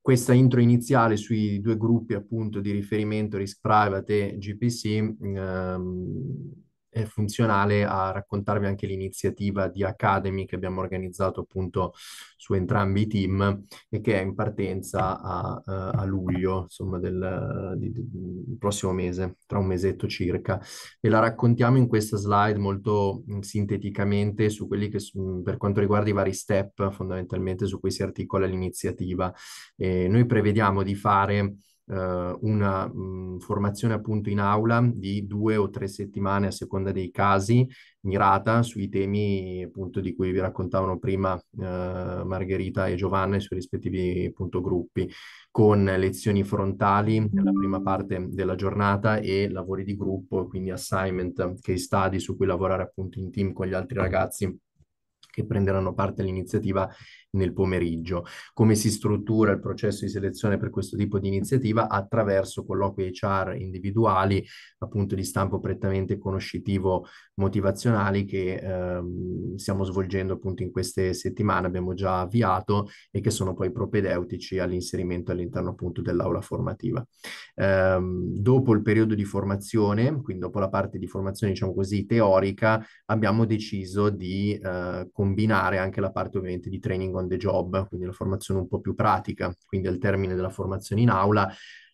Questa intro iniziale sui due gruppi appunto di riferimento, Risk Private e GPC, ehm, è funzionale a raccontarvi anche l'iniziativa di Academy che abbiamo organizzato appunto su entrambi i team e che è in partenza a, eh, a luglio, insomma, del, di, di, prossimo mese, tra un mesetto circa. E la raccontiamo in questa slide molto mm, sinteticamente su quelli che, mm, per quanto riguarda i vari step, fondamentalmente su cui si articola l'iniziativa. E noi prevediamo di fare eh, una mh, mm, formazione appunto in aula di due o tre settimane a seconda dei casi, mirata sui temi appunto di cui vi raccontavano prima eh, Margherita e Giovanna e i suoi rispettivi appunto gruppi, con lezioni frontali nella prima mm. parte della giornata e lavori di gruppo, quindi assignment, case study su cui lavorare appunto in team con gli altri ragazzi che prenderanno parte all'iniziativa nel pomeriggio. Come si struttura il processo di selezione per questo tipo di iniziativa? Attraverso colloqui HR individuali, appunto di stampo prettamente conoscitivo motivazionali che ehm, stiamo svolgendo appunto in queste settimane, abbiamo già avviato e che sono poi propedeutici all'inserimento all'interno appunto dell'aula formativa. Ehm, dopo il periodo di formazione, quindi dopo la parte di formazione diciamo così teorica, abbiamo deciso di eh, combinare anche la parte ovviamente di training on the job, quindi la formazione un po' più pratica, quindi al termine della formazione in aula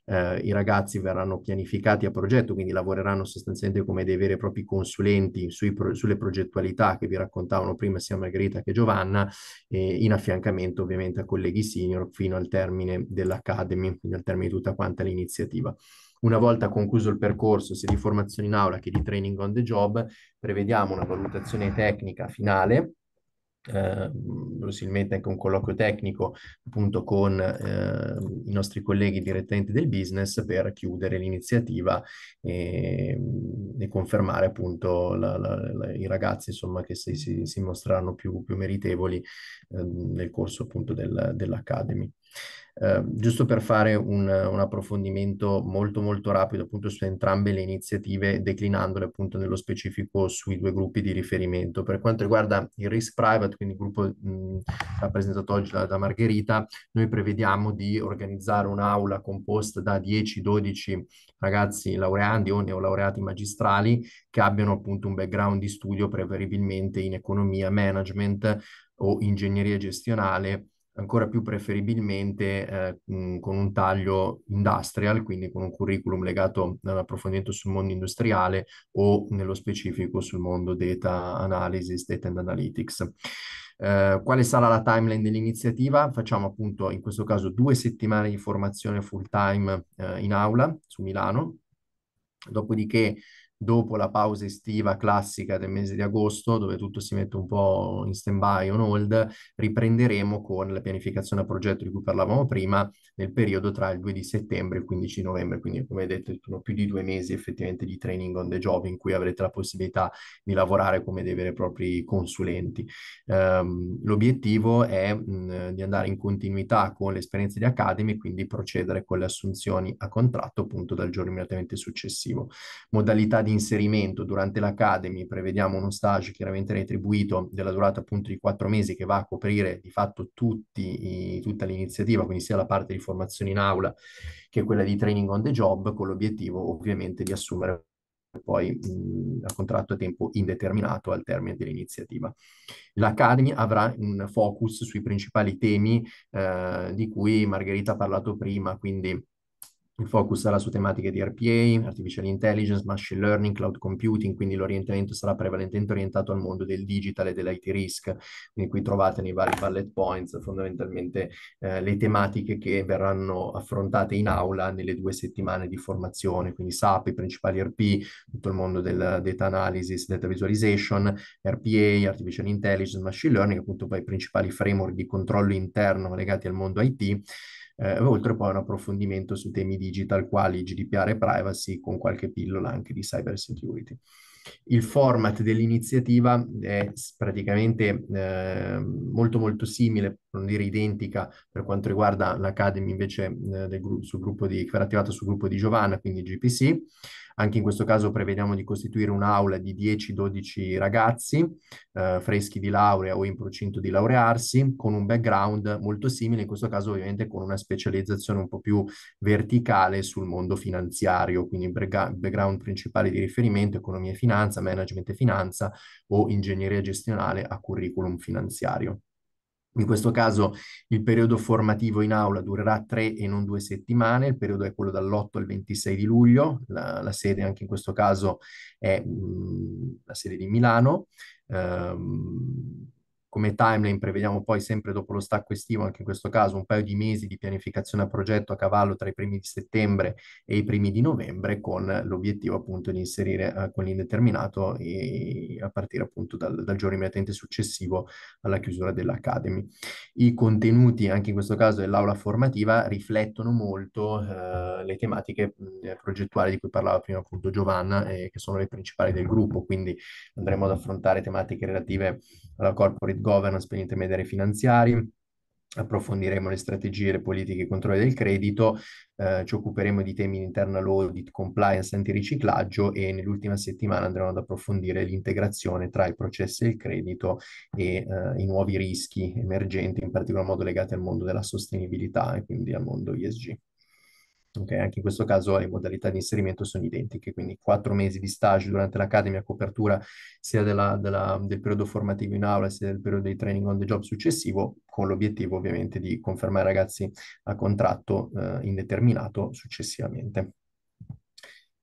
eh, i ragazzi verranno pianificati a progetto, quindi lavoreranno sostanzialmente come dei veri e propri consulenti pro- sulle progettualità che vi raccontavano prima sia Margherita che Giovanna, eh, in affiancamento ovviamente a colleghi senior fino al termine dell'Academy, quindi al termine di tutta quanta l'iniziativa. Una volta concluso il percorso sia di formazione in aula che di training on the job, prevediamo una valutazione tecnica finale eh, verosimilmente anche un colloquio tecnico appunto con eh, i nostri colleghi direttamente del business per chiudere l'iniziativa e, ehm, e confermare appunto la, la, la, i ragazzi insomma che si, si, si mostreranno più, più meritevoli eh, nel corso appunto del, dell'Academy. Ehm, giusto per fare un, un, approfondimento molto molto rapido appunto su entrambe le iniziative, declinandole appunto nello specifico sui due gruppi di riferimento. Per quanto riguarda il risk private, quindi il gruppo mh, rappresentato oggi da, da Margherita, noi prevediamo di organizzare un'aula composta da 10-12 ragazzi laureandi o neolaureati magistrali che abbiano appunto un background di studio preferibilmente in economia, management o ingegneria gestionale ancora più preferibilmente eh, con un taglio industrial, quindi con un curriculum legato all'approfondimento sul mondo industriale o nello specifico sul mondo data analysis, data and analytics. Eh, quale sarà la timeline dell'iniziativa? Facciamo appunto in questo caso due settimane di formazione full time eh, in aula su Milano, dopodiché dopo la pausa estiva classica del mese di agosto, dove tutto si mette un po' in stand-by, on hold, riprenderemo con la pianificazione a progetto di cui parlavamo prima, nel periodo tra il 2 di settembre e il 15 novembre, quindi come detto sono più di due mesi effettivamente di training on the job in cui avrete la possibilità di lavorare come dei veri e propri consulenti. Um, l'obiettivo è mh, di andare in continuità con le esperienze di Academy, quindi procedere con le assunzioni a contratto appunto dal giorno immediatamente successivo. Modalità di inserimento durante l'Academy prevediamo uno stage chiaramente retribuito della durata appunto di quattro mesi che va a coprire di fatto tutti, tutta l'iniziativa, quindi sia la parte di formazione in aula che quella di training on the job, con l'obiettivo ovviamente di assumere poi mh, a contratto a tempo indeterminato al termine dell'iniziativa. L'Academy avrà un focus sui principali temi eh, di cui Margherita ha parlato prima, quindi il focus sarà su tematiche di RPA, artificial intelligence, machine learning, cloud computing, quindi l'orientamento sarà prevalentemente orientato al mondo del digital e dell'IT risk. Quindi qui trovate nei vari bullet points fondamentalmente eh, le tematiche che verranno affrontate in aula nelle due settimane di formazione, quindi SAP, i principali RP, tutto il mondo del data analysis, data visualization, RPA, artificial intelligence, machine learning, appunto poi i principali framework di controllo interno legati al mondo IT eh, oltre poi a un approfondimento su temi digital quali GDPR e privacy con qualche pillola anche di cyber security. Il format dell'iniziativa è praticamente eh, molto molto simile, non dire identica, per quanto riguarda l'Academy invece eh, del, sul gruppo di, che era attivata sul gruppo di Giovanna, quindi GPC. Anche in questo caso prevediamo di costituire un'aula di 10-12 ragazzi eh, freschi di laurea o in procinto di laurearsi con un background molto simile, in questo caso ovviamente con una specializzazione un po' più verticale sul mondo finanziario, quindi background principale di riferimento, economia e finanza, management e finanza o ingegneria gestionale a curriculum finanziario. In questo caso il periodo formativo in aula durerà tre e non due settimane, il periodo è quello dall'8 al 26 di luglio, la, la sede anche in questo caso è mh, mm, la sede di Milano. Ehm, come timeline prevediamo poi sempre dopo lo stacco estivo, anche in questo caso un paio di mesi di pianificazione a progetto a cavallo tra i primi di settembre e i primi di novembre con l'obiettivo appunto di inserire eh, con l'indeterminato e, a partire appunto dal, dal giorno immediatamente successivo alla chiusura dell'Academy. I contenuti anche in questo caso dell'aula formativa riflettono molto eh, le tematiche eh, progettuali di cui parlava prima appunto Giovanna eh, che sono le principali del gruppo, quindi andremo ad affrontare tematiche relative alla corporate governance per gli intermediari finanziari, approfondiremo le strategie le politiche e i controlli del credito, eh, ci occuperemo di temi di internal audit, compliance, antiriciclaggio e nell'ultima settimana andremo ad approfondire l'integrazione tra i processi del credito e eh, i nuovi rischi emergenti, in particolar modo legati al mondo della sostenibilità e quindi al mondo ISG. Okay? Anche in questo caso le modalità di inserimento sono identiche, quindi quattro mesi di stage durante l'Academy a copertura sia della, della, del periodo formativo in aula sia del periodo di training on the job successivo, con l'obiettivo ovviamente di confermare ragazzi a contratto eh, indeterminato successivamente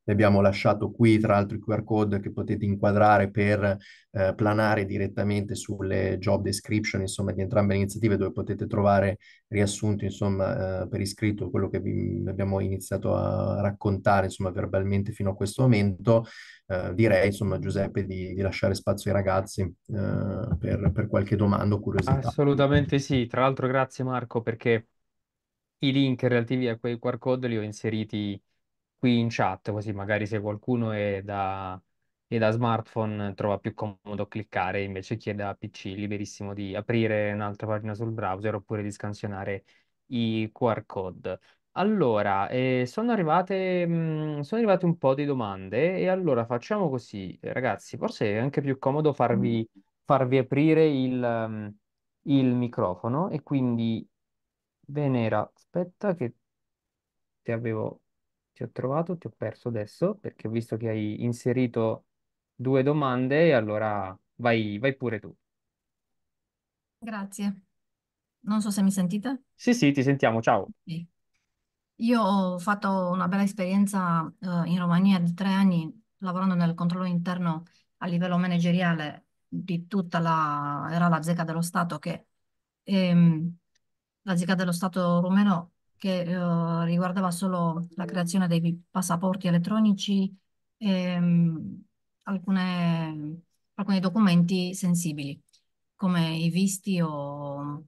vi abbiamo lasciato qui tra l'altro il QR code che potete inquadrare per eh, planare direttamente sulle job description, insomma, di entrambe le iniziative dove potete trovare riassunto, insomma, eh, per iscritto quello che vi abbiamo iniziato a raccontare, insomma, verbalmente fino a questo momento. Eh, direi, insomma, Giuseppe, di, di, lasciare spazio ai ragazzi eh, per, per qualche domanda o curiosità. Assolutamente sì, tra l'altro grazie Marco perché i link relativi a quei QR code li ho inseriti qui in chat, così magari se qualcuno è da, è da smartphone trova più comodo cliccare, invece chiede a PC liberissimo di aprire un'altra pagina sul browser oppure di scansionare i QR code. Allora, eh, sono arrivate, mh, mm, sono arrivate un po' di domande e allora facciamo così, ragazzi, forse è anche più comodo farvi, mm. farvi aprire il, um, il microfono e quindi Venera, aspetta che ti avevo ti ho trovato, ti ho perso adesso perché ho visto che hai inserito due domande e allora vai, vai pure tu. Grazie. Non so se mi sentite. Sì, sì, ti sentiamo, ciao. Sì. Io ho fatto una bella esperienza eh, in Romania di tre anni lavorando nel controllo interno a livello manageriale di tutta la, era la zecca dello Stato che ehm, la zecca dello Stato rumeno che eh, riguardava solo la creazione dei passaporti elettronici e ehm, mh, alcune, alcuni documenti sensibili, come i visti o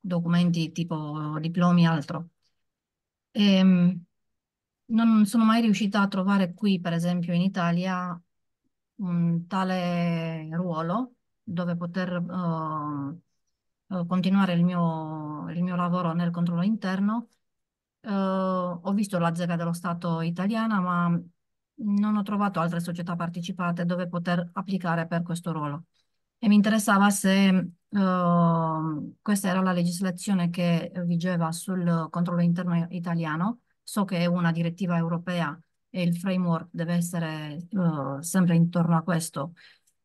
documenti tipo diplomi e altro. E, ehm, mh, non sono mai riuscita a trovare qui, per esempio in Italia, un tale ruolo dove poter uh, continuare il mio, il mio lavoro nel controllo interno Uh, ho visto la zega dello Stato italiana, ma non ho trovato altre società partecipate dove poter applicare per questo ruolo. E mi interessava se uh, questa era la legislazione che vigeva sul controllo interno italiano. So che è una direttiva europea e il framework deve essere uh, sempre intorno a questo.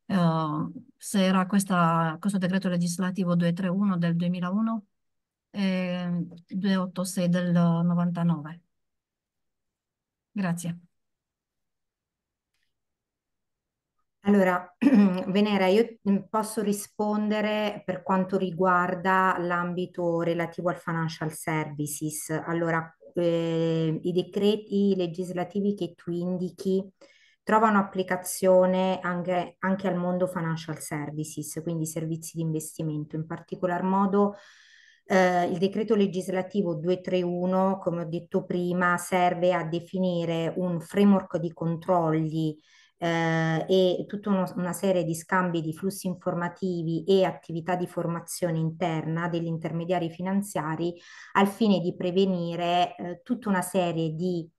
Uh, se era questa, questo decreto legislativo 231 del 2001 286 eh, del 99. Grazie. Allora, Venera, io mm, posso rispondere per quanto riguarda l'ambito relativo al financial services. Allora, eh, i decreti legislativi che tu indichi trovano applicazione anche, anche al mondo financial services, quindi servizi di investimento, in particolar modo eh, il decreto legislativo 231, come ho detto prima, serve a definire un framework di controlli eh, e tutta uno, una serie di scambi di flussi informativi e attività di formazione interna degli intermediari finanziari al fine di prevenire eh, tutta una serie di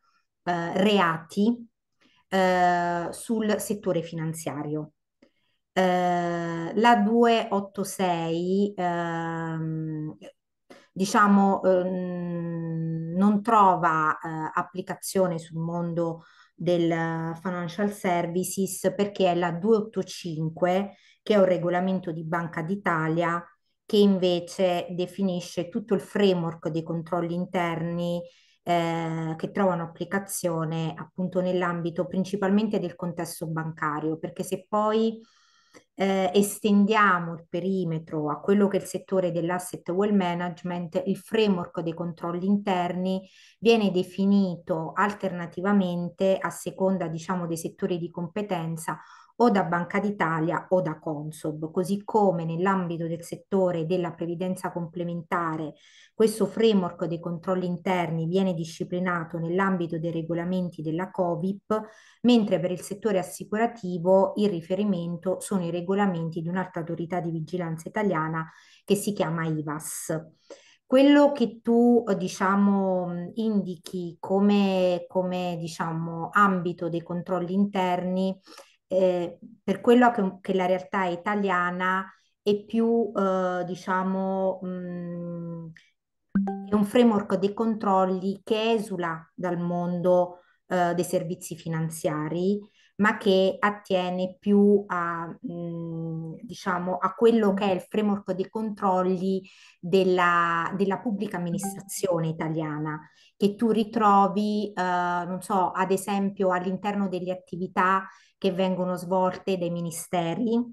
eh, reati eh, sul settore finanziario. Eh, la 286 ehm, diciamo ehm, non trova eh, applicazione sul mondo del financial services perché è la 285 che è un regolamento di Banca d'Italia che invece definisce tutto il framework dei controlli interni eh, che trovano applicazione appunto nell'ambito principalmente del contesto bancario, perché se poi eh, estendiamo il perimetro a quello che è il settore dell'asset well management, il framework dei controlli interni viene definito alternativamente a seconda diciamo dei settori di competenza o da Banca d'Italia o da Consob, così come nell'ambito del settore della previdenza complementare questo framework dei controlli interni viene disciplinato nell'ambito dei regolamenti della COVIP, mentre per il settore assicurativo il riferimento sono i regolamenti di un'altra autorità di vigilanza italiana che si chiama IVAS. Quello che tu diciamo, indichi come, come diciamo, ambito dei controlli interni eh, per quello che, che, la realtà è italiana è più, eh, diciamo, mh, mm, è un framework dei controlli che esula dal mondo eh, dei servizi finanziari, ma che attiene più a, mh, mm, diciamo, a quello che è il framework dei controlli della, della pubblica amministrazione italiana, che tu ritrovi, eh, non so, ad esempio all'interno delle attività che vengono svolte dai ministeri mm.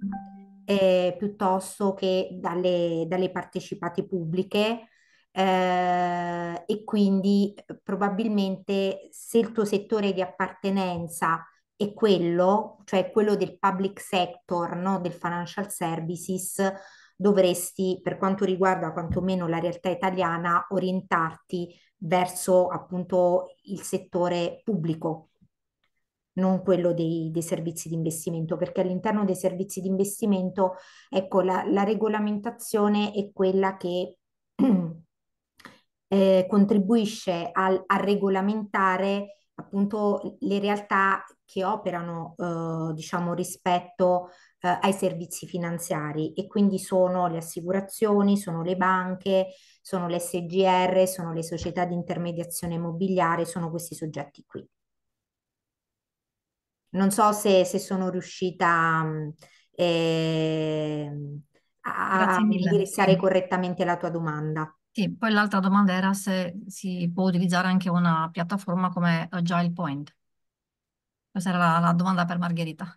eh, piuttosto che dalle, dalle partecipate pubbliche. Eh, e quindi eh, probabilmente se il tuo settore di appartenenza è quello, cioè quello del public sector, no? del financial services, dovresti, per quanto riguarda quantomeno la realtà italiana, orientarti verso appunto il settore pubblico non quello dei, dei servizi di investimento, perché all'interno dei servizi di investimento, ecco, la, la regolamentazione è quella che eh, contribuisce al, a regolamentare appunto le realtà che operano eh, diciamo rispetto eh, ai servizi finanziari e quindi sono le assicurazioni, sono le banche, sono le SGR, sono le società di intermediazione immobiliare, sono questi soggetti qui. Non so se, se sono riuscita eh, a, a indirizzare correttamente la tua domanda. Sì, poi l'altra domanda era se si può utilizzare anche una piattaforma come Agile eh, Point. Questa era la, la domanda per Margherita.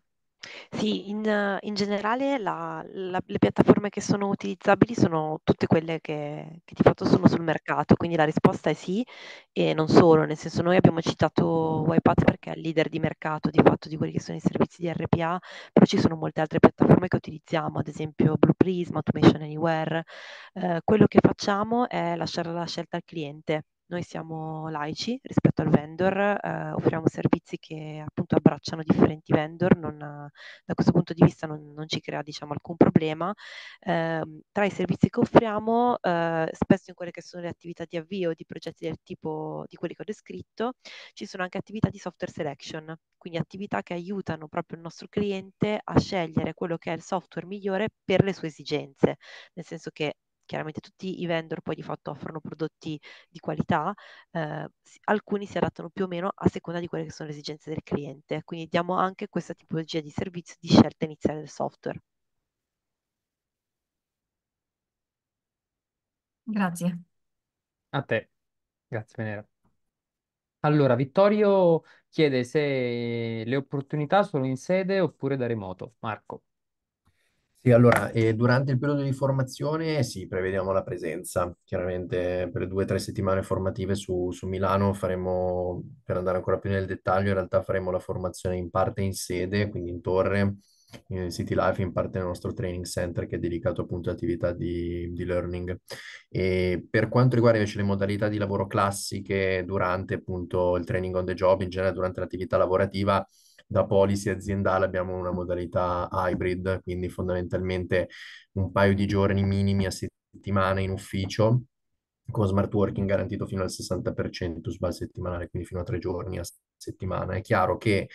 Sì, in in generale la la le piattaforme che sono utilizzabili sono tutte quelle che che di fatto sono sul mercato, quindi la risposta è sì e non solo, nel senso noi abbiamo citato Whypath perché è il leader di mercato di fatto di quelli che sono i servizi di RPA, però ci sono molte altre piattaforme che utilizziamo, ad esempio Blue Prism, Automation Anywhere. Ehm, quello che facciamo è lasciare la scelta al cliente. Noi siamo laici rispetto al vendor, eh, offriamo servizi che appunto abbracciano differenti vendor, non, da questo punto di vista non, non ci crea diciamo, alcun problema. Eh, tra i servizi che offriamo, eh, spesso in quelle che sono le attività di avvio di progetti del tipo di quelli che ho descritto, ci sono anche attività di software selection, quindi attività che aiutano proprio il nostro cliente a scegliere quello che è il software migliore per le sue esigenze, nel senso che chiaramente tutti i vendor poi di fatto offrono prodotti di qualità, eh, alcuni si adattano più o meno a seconda di quelle che sono le esigenze del cliente, quindi diamo anche questa tipologia di servizio di scelta iniziale del software. Grazie. A te, grazie Venera. Allora, Vittorio chiede se le opportunità sono in sede oppure da remoto. Marco. Sì, allora, eh, durante il periodo di formazione sì, prevediamo la presenza. Chiaramente per due o tre settimane formative su, su Milano faremo, per andare ancora più nel dettaglio, in realtà faremo la formazione in parte in sede, quindi in torre, in City Life, in parte nel nostro training center che è dedicato appunto ad attività di, di learning. E per quanto riguarda invece le modalità di lavoro classiche durante appunto il training on the job, in genere durante l'attività lavorativa, da policy aziendale abbiamo una modalità hybrid, quindi fondamentalmente un paio di giorni minimi a settimana in ufficio con smart working garantito fino al 60% su base settimanale, quindi fino a tre giorni a settimana. È chiaro che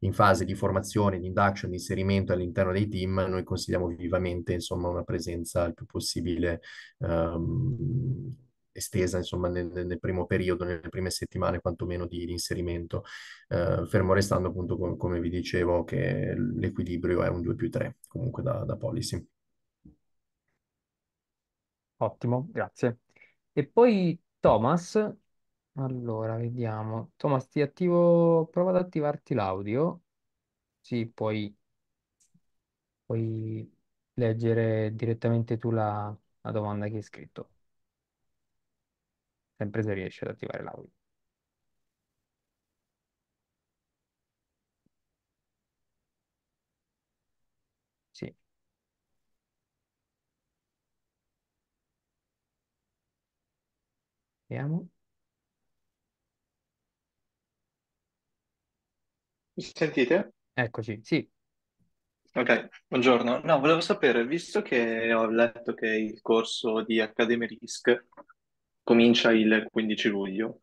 in fase di formazione, di induction, di inserimento all'interno dei team, noi consigliamo vivamente insomma, una presenza il più possibile um, estesa insomma, nel, nel, primo periodo, nelle prime settimane quantomeno di, di inserimento, eh, fermo restando appunto com- come vi dicevo che l'equilibrio è un 2 più 3 comunque da, da policy. Ottimo, grazie. E poi Thomas, allora vediamo, Thomas ti attivo, prova ad attivarti l'audio, sì, poi puoi leggere direttamente tu la, la domanda che hai scritto sempre se riesce ad attivare l'audio. vediamo. Mi sentite? Eccoci, sì. Ok, buongiorno. No, volevo sapere, visto che ho letto che il corso di Academy Risk comincia il 15 luglio.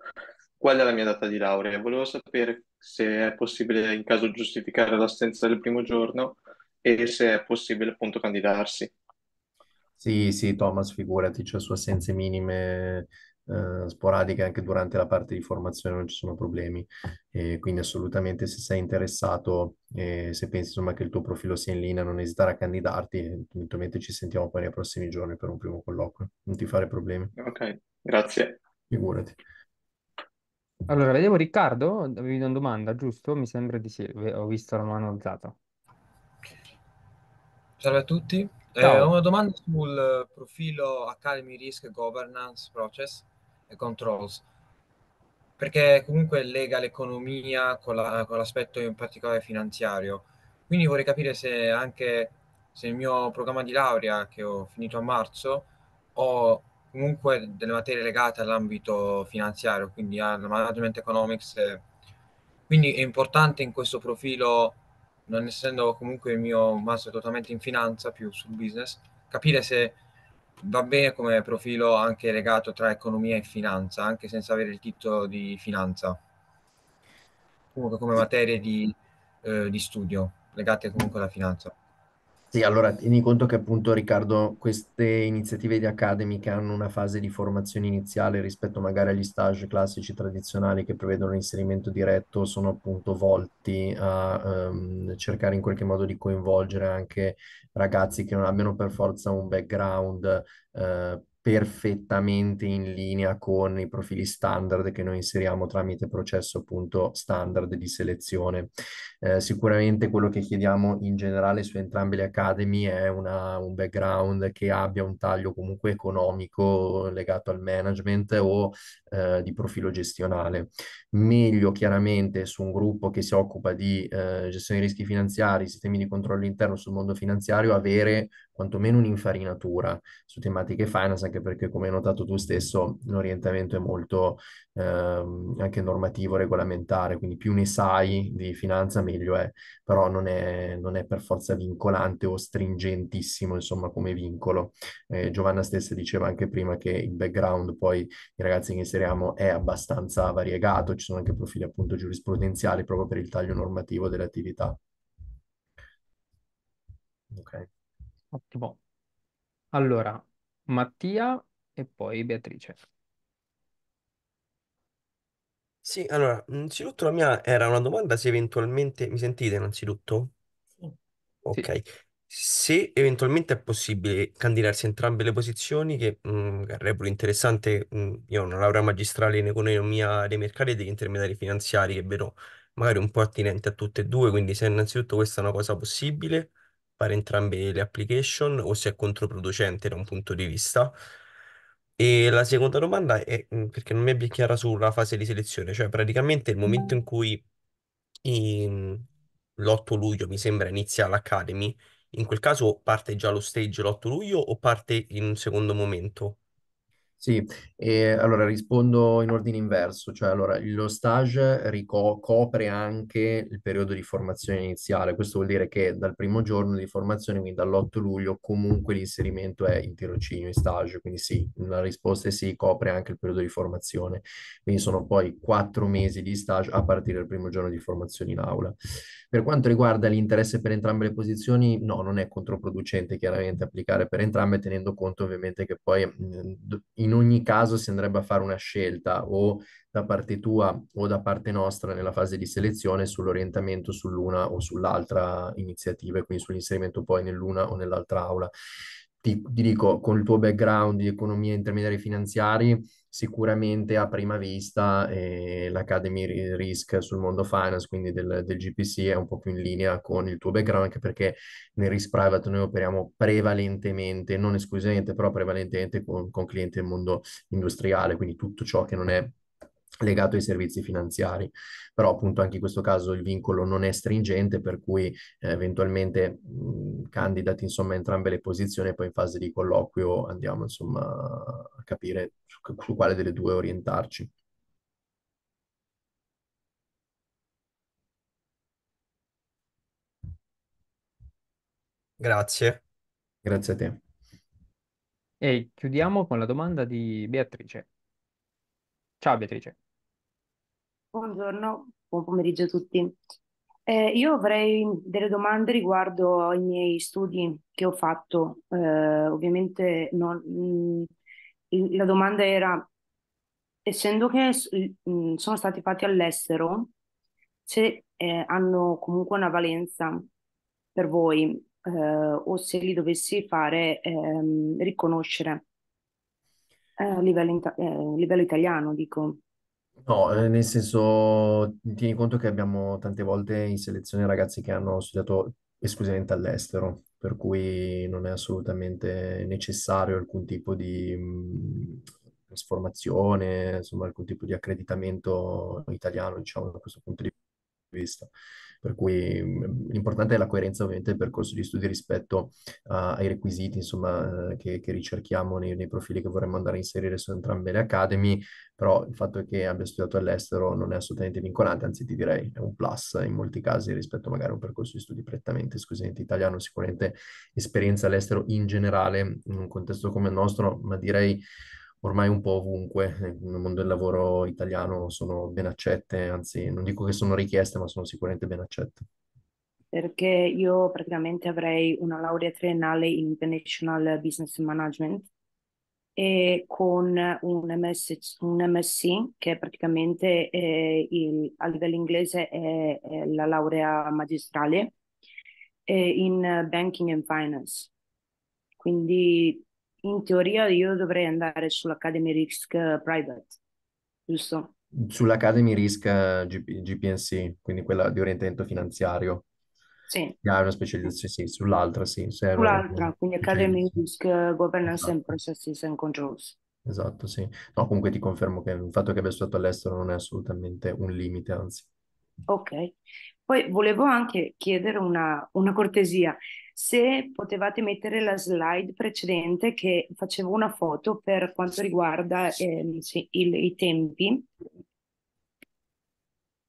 Quella è la mia data di laurea. Volevo sapere se è possibile, in caso, giustificare l'assenza del primo giorno e se è possibile, appunto, candidarsi. Sì, sì, Thomas, figurati, c'è cioè su assenze minime eh, sporadiche anche durante la parte di formazione, non ci sono problemi. E quindi assolutamente se sei interessato e se pensi insomma, che il tuo profilo sia in linea, non esitare a candidarti e eventualmente ci sentiamo poi nei prossimi giorni per un primo colloquio. Non ti fare problemi. Ok, grazie. Figurati. Allora, vediamo Riccardo, avevi una domanda, giusto? Mi sembra di sì, ho visto la mano alzata. Salve a tutti, eh, una domanda sul profilo Academy Risk Governance Process controls perché comunque lega l'economia con, la, con l'aspetto in particolare finanziario. Quindi vorrei capire se anche se il mio programma di laurea che ho finito a marzo ho comunque delle materie legate all'ambito finanziario, quindi al management economics. Quindi è importante in questo profilo, non essendo comunque il mio master totalmente in finanza, più sul business, capire se va bene come profilo anche legato tra economia e finanza, anche senza avere il titolo di finanza, comunque come materie di, eh, di studio legate comunque alla finanza. Sì, allora tieni conto che appunto Riccardo, queste iniziative di Academy che hanno una fase di formazione iniziale rispetto magari agli stage classici tradizionali che prevedono l'inserimento diretto, sono appunto volti a ehm, cercare in qualche modo di coinvolgere anche ragazzi che non abbiano per forza un background eh, perfettamente in linea con i profili standard che noi inseriamo tramite processo appunto standard di selezione. Eh, sicuramente quello che chiediamo in generale su entrambe le accademie è una, un background che abbia un taglio comunque economico legato al management o eh, di profilo gestionale. Meglio chiaramente su un gruppo che si occupa di eh, gestione dei rischi finanziari, sistemi di controllo interno sul mondo finanziario, avere quantomeno un'infarinatura su tematiche finance, anche perché come hai notato tu stesso l'orientamento è molto ehm, anche normativo, regolamentare, quindi più ne sai di finanza meglio è, però non è, non è per forza vincolante o stringentissimo insomma come vincolo. Eh, Giovanna stessa diceva anche prima che il background poi i ragazzi che inseriamo è abbastanza variegato, ci sono anche profili appunto giurisprudenziali proprio per il taglio normativo delle attività. Okay. Ottimo. Allora, Mattia e poi Beatrice. Sì, allora, innanzitutto la mia era una domanda se eventualmente, mi sentite innanzitutto? Ok, se eventualmente è possibile candidarsi a entrambe le posizioni che mh, mm, reputo interessante, mh, mm, io ho una laurea magistrale in economia dei mercati e degli intermediari finanziari, che vedo magari un po' attinente a tutte e due, quindi se innanzitutto questa è una cosa possibile fare entrambe le application o se è controproducente da un punto di vista? E la seconda domanda è mm, perché non mi è ben chiara sulla fase di selezione, cioè praticamente il momento in cui in, mm, l'8 luglio mi sembra inizia l'Academy, in quel caso parte già lo stage l'8 luglio o parte in un secondo momento? Sì, e allora rispondo in ordine inverso, cioè allora lo stage copre anche il periodo di formazione iniziale, questo vuol dire che dal primo giorno di formazione, quindi dall'8 luglio, comunque l'inserimento è in tirocinio, in stage, quindi sì, la risposta è sì, copre anche il periodo di formazione, quindi sono poi quattro mesi di stage a partire dal primo giorno di formazione in aula. Per quanto riguarda l'interesse per entrambe le posizioni, no, non è controproducente chiaramente applicare per entrambe, tenendo conto ovviamente che poi in in ogni caso si andrebbe a fare una scelta o da parte tua o da parte nostra nella fase di selezione sull'orientamento sull'una o sull'altra iniziativa e quindi sull'inserimento poi nell'una o nell'altra aula. Ti, ti dico, con il tuo background di economia e intermediari finanziari, sicuramente a prima vista eh, l'Academy Risk sul mondo finance, quindi del, del, GPC, è un po' più in linea con il tuo background, anche perché nel Risk Private noi operiamo prevalentemente, non esclusivamente, però prevalentemente con, con clienti del mondo industriale, quindi tutto ciò che non è legato ai servizi finanziari. Però appunto anche in questo caso il vincolo non è stringente, per cui eh, eventualmente mh, mm, candidati insomma entrambe le posizioni e poi in fase di colloquio andiamo insomma a capire su, su quale delle due orientarci. Grazie. Grazie a te. E chiudiamo con la domanda di Beatrice. Ciao Beatrice. Buongiorno, buon pomeriggio a tutti. Eh, io avrei delle domande riguardo ai miei studi che ho fatto. Eh, ovviamente non- mh, mm, la domanda era, essendo che mh, mm, sono stati fatti all'estero, se eh, hanno comunque una valenza per voi eh, o se li dovessi fare ehm, riconoscere. Eh, a livello, eh, livello italiano, dico. No, eh, nel senso, tieni conto che abbiamo tante volte in selezione ragazzi che hanno studiato esclusivamente all'estero, per cui non è assolutamente necessario alcun tipo di mh, mm, trasformazione, insomma, alcun tipo di accreditamento italiano, diciamo, da questo punto di vista per cui mhmm, l'importante è la coerenza ovviamente del percorso di studi rispetto uh, ai requisiti insomma, eh, che, che, ricerchiamo nei, nei, profili che vorremmo andare a inserire su entrambe le academy, però il fatto che abbia studiato all'estero non è assolutamente vincolante, anzi ti direi è un plus in molti casi rispetto magari a un percorso di studi prettamente esclusivamente italiano, sicuramente esperienza all'estero in generale in un contesto come il nostro, ma direi ormai un po' ovunque eh, nel mondo del lavoro italiano sono ben accette, anzi non dico che sono richieste, ma sono sicuramente ben accette. Perché io praticamente avrei una laurea triennale in International Business Management e con un, MS, un MSc che praticamente il, a livello inglese è, è la laurea magistrale in Banking and Finance. Quindi in teoria io dovrei andare sull'Academy Risk eh, Private, giusto? Sull'Academy Risk eh, GP, GPNC, quindi quella di orientamento finanziario. Sì. Ah, una specializzazione, sì, sull'altra, sì. Se sull'altra, quindi Academy Risk eh, Governance esatto. and Processes and Controls. Esatto, sì. No, comunque ti confermo che il fatto che abbia studiato all'estero non è assolutamente un limite, anzi. Ok. Poi volevo anche chiedere una, una cortesia se potevate mettere la slide precedente che facevo una foto per quanto riguarda eh, sì, il, i tempi,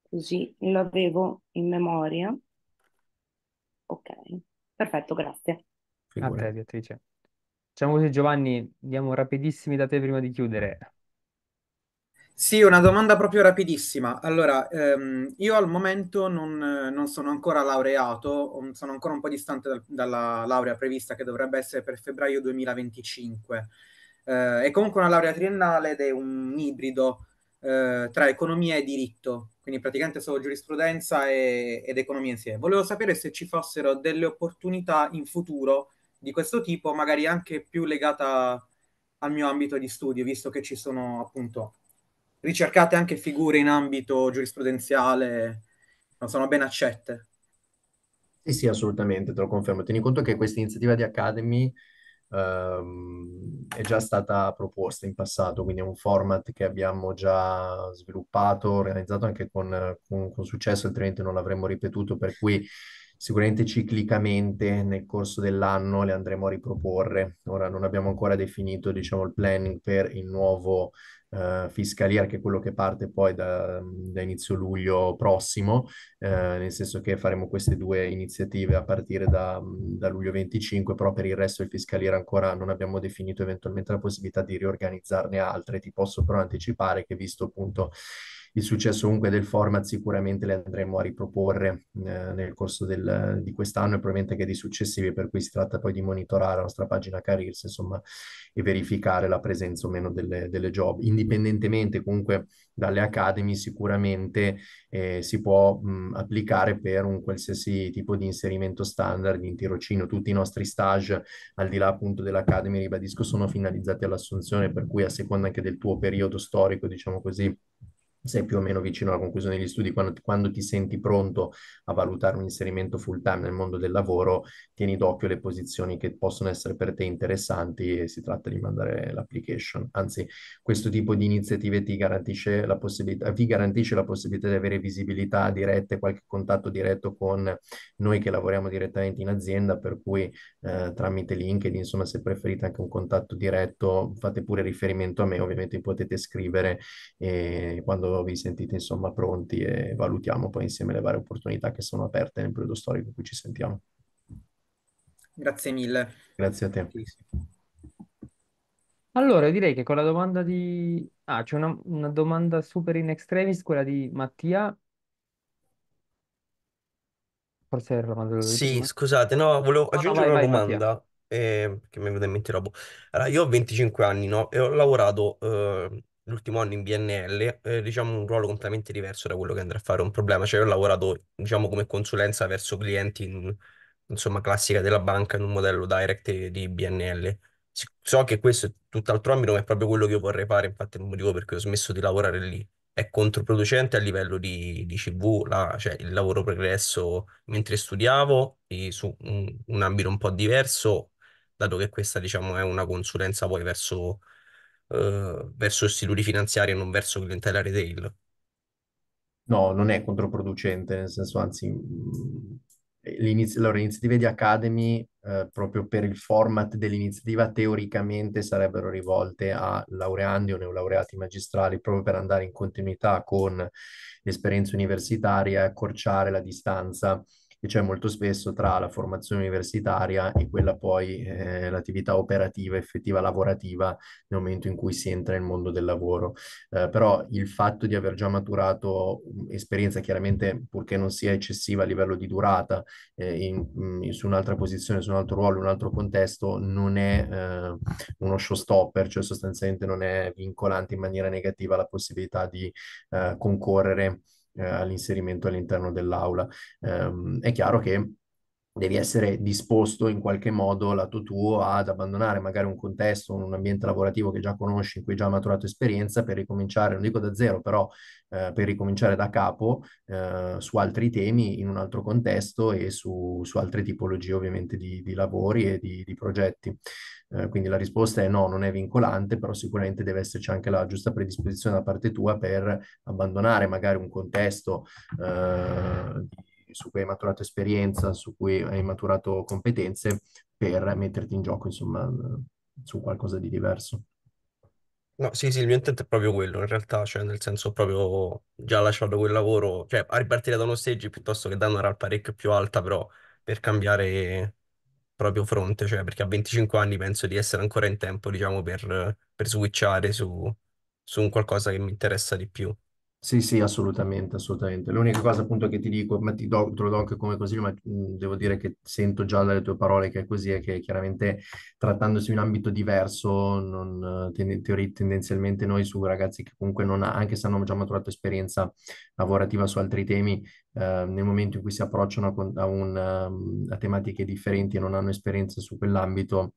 così l'avevo in memoria. Ok, perfetto, grazie. A te, Beatrice. Diciamo così, Giovanni, diamo rapidissimi da te prima di chiudere. Sì, una domanda proprio rapidissima. Allora, ehm, io al momento non, non, sono ancora laureato, mm, sono ancora un po' distante dal, dalla laurea prevista che dovrebbe essere per febbraio 2025. Eh, è comunque una laurea triennale ed è un ibrido eh, tra economia e diritto, quindi praticamente solo giurisprudenza e, ed economia insieme. Volevo sapere se ci fossero delle opportunità in futuro di questo tipo, magari anche più legata al mio ambito di studio, visto che ci sono appunto ricercate anche figure in ambito giurisprudenziale, non sono ben accette. Sì, sì, assolutamente, te lo confermo. Tieni conto che questa iniziativa di Academy ehm, è già stata proposta in passato, quindi è un format che abbiamo già sviluppato, organizzato anche con, con, con successo, altrimenti non l'avremmo ripetuto, per cui sicuramente ciclicamente nel corso dell'anno le andremo a riproporre. Ora non abbiamo ancora definito, diciamo, il planning per il nuovo eh, fiscalier, che è quello che parte poi da, da inizio luglio prossimo, eh, nel senso che faremo queste due iniziative a partire da, da, luglio 25, però per il resto del fiscalier ancora non abbiamo definito eventualmente la possibilità di riorganizzarne altre. Ti posso però anticipare che visto appunto il successo comunque del format sicuramente le andremo a riproporre eh, nel corso del, di quest'anno e probabilmente anche di successivi, per cui si tratta poi di monitorare la nostra pagina careers, insomma, e verificare la presenza o meno delle, delle job. Indipendentemente comunque dalle academy, sicuramente eh, si può mh, applicare per un qualsiasi tipo di inserimento standard in tirocino. Tutti i nostri stage, al di là appunto dell'academy, ribadisco, sono finalizzati all'assunzione, per cui a seconda anche del tuo periodo storico, diciamo così, sei più o meno vicino alla conclusione degli studi, quando, quando, ti senti pronto a valutare un inserimento full time nel mondo del lavoro, tieni d'occhio le posizioni che possono essere per te interessanti e si tratta di mandare l'application. Anzi, questo tipo di iniziative ti garantisce la possibilità, vi garantisce la possibilità di avere visibilità diretta e qualche contatto diretto con noi che lavoriamo direttamente in azienda, per cui eh, tramite LinkedIn, insomma, se preferite anche un contatto diretto, fate pure riferimento a me, ovviamente potete scrivere eh, quando vi sentite insomma pronti e valutiamo poi insieme le varie opportunità che sono aperte nel periodo storico in cui ci sentiamo. Grazie mille. Grazie a te. Allora, direi che con la domanda di... Ah, c'è una, una domanda super in extremis, quella di Mattia, Forse era Romano Sì, scusate, no, volevo no, aggiungere no, vai, una vai, domanda eh, che mi è venuta in mente dopo. Allora, io ho 25 anni, no? E ho lavorato eh, l'ultimo anno in BNL, eh, diciamo un ruolo completamente diverso da quello che andrà a fare un problema. Cioè, io ho lavorato, diciamo, come consulenza verso clienti, in, insomma, classica della banca in un modello direct di BNL. So che questo è tutt'altro ambito, ma è proprio quello che io vorrei fare, infatti è il motivo per cui ho smesso di lavorare lì. È controproducente a livello di, di CV, la, cioè il lavoro progresso mentre studiavo su un, un ambito un po' diverso, dato che questa, diciamo, è una consulenza poi verso eh, verso istituti finanziari e non verso clientela retail. No, non è controproducente, nel senso, anzi, mh, mm, allora, le iniziative di Academy, eh, proprio per il format dell'iniziativa, teoricamente sarebbero rivolte a laureandi o neolaureati magistrali, proprio per andare in continuità con l'esperienza universitaria e accorciare la distanza che c'è molto spesso tra la formazione universitaria e quella poi eh, l'attività operativa, effettiva, lavorativa nel momento in cui si entra nel mondo del lavoro. Eh, però il fatto di aver già maturato mm, esperienza, chiaramente purché non sia eccessiva a livello di durata, eh, in, in, mm, su un'altra posizione, su un altro ruolo, in un altro contesto, non è eh, uno showstopper, cioè sostanzialmente non è vincolante in maniera negativa la possibilità di eh, concorrere eh, all'inserimento all'interno dell'aula. Ehm, è chiaro che devi essere disposto in qualche modo, lato tuo, ad abbandonare magari un contesto, un ambiente lavorativo che già conosci, in cui hai già maturato esperienza, per ricominciare, non dico da zero, però eh, per ricominciare da capo eh, su altri temi, in un altro contesto e su, su altre tipologie ovviamente di, di lavori e di, di progetti. Eh, quindi la risposta è no, non è vincolante, però sicuramente deve esserci anche la giusta predisposizione da parte tua per abbandonare magari un contesto di eh, su cui hai maturato esperienza, su cui hai maturato competenze per metterti in gioco, insomma, su qualcosa di diverso. No, sì, sì, il mio intento è proprio quello, in realtà, cioè nel senso proprio già lasciato quel lavoro, cioè a ripartire da uno stage piuttosto che da una RAL parecchio più alta, però per cambiare proprio fronte, cioè perché a 25 anni penso di essere ancora in tempo, diciamo, per, per switchare su, su un qualcosa che mi interessa di più. Sì, sì, assolutamente, assolutamente. L'unica cosa appunto che ti dico, ma ti do, te lo do anche come consiglio, ma mh, mhmm, devo dire che sento già dalle tue parole che è così, è che chiaramente trattandosi di un ambito diverso, non, ten- tendenzialmente noi su ragazzi che comunque non ha, anche se hanno già maturato esperienza lavorativa su altri temi, eh, nel momento in cui si approcciano a, a, un, mhmm, a tematiche differenti e non hanno esperienza su quell'ambito,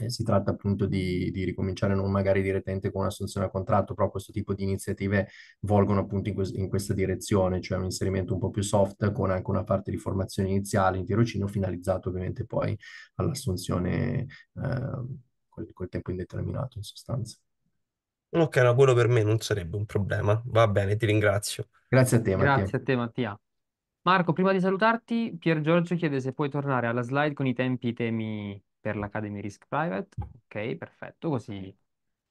eh, si tratta appunto di, di, ricominciare non magari direttamente con un'assunzione a contratto, però questo tipo di iniziative volgono appunto in, que- in, questa direzione, cioè un inserimento un po' più soft con anche una parte di formazione iniziale in tirocino finalizzato ovviamente poi all'assunzione eh, col, col tempo indeterminato in sostanza. Ok, no, quello per me non sarebbe un problema. Va bene, ti ringrazio. Grazie a te, Mattia. Grazie a te, Mattia. Marco, prima di salutarti, Pier Giorgio chiede se puoi tornare alla slide con i tempi i temi per l'Academy Risk Private. Ok, perfetto, così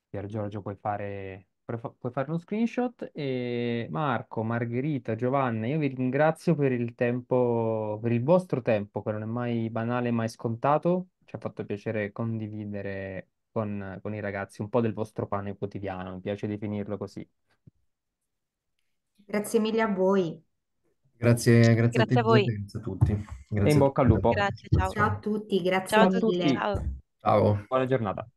Pier Giorgio puoi fare, puoi fare uno screenshot. E Marco, Margherita, Giovanna, io vi ringrazio per il tempo, per il vostro tempo, che non è mai banale, mai scontato. Ci ha fatto piacere condividere con, con i ragazzi un po' del vostro pane quotidiano, mi piace definirlo così. Grazie mille a voi. Grazie, grazie, grazie a, te, a voi. Grazie a tutti. Grazie e in bocca al lupo. Grazie, ciao. ciao a tutti, grazie ciao a mille. Tutti. Ciao. ciao. Buona giornata.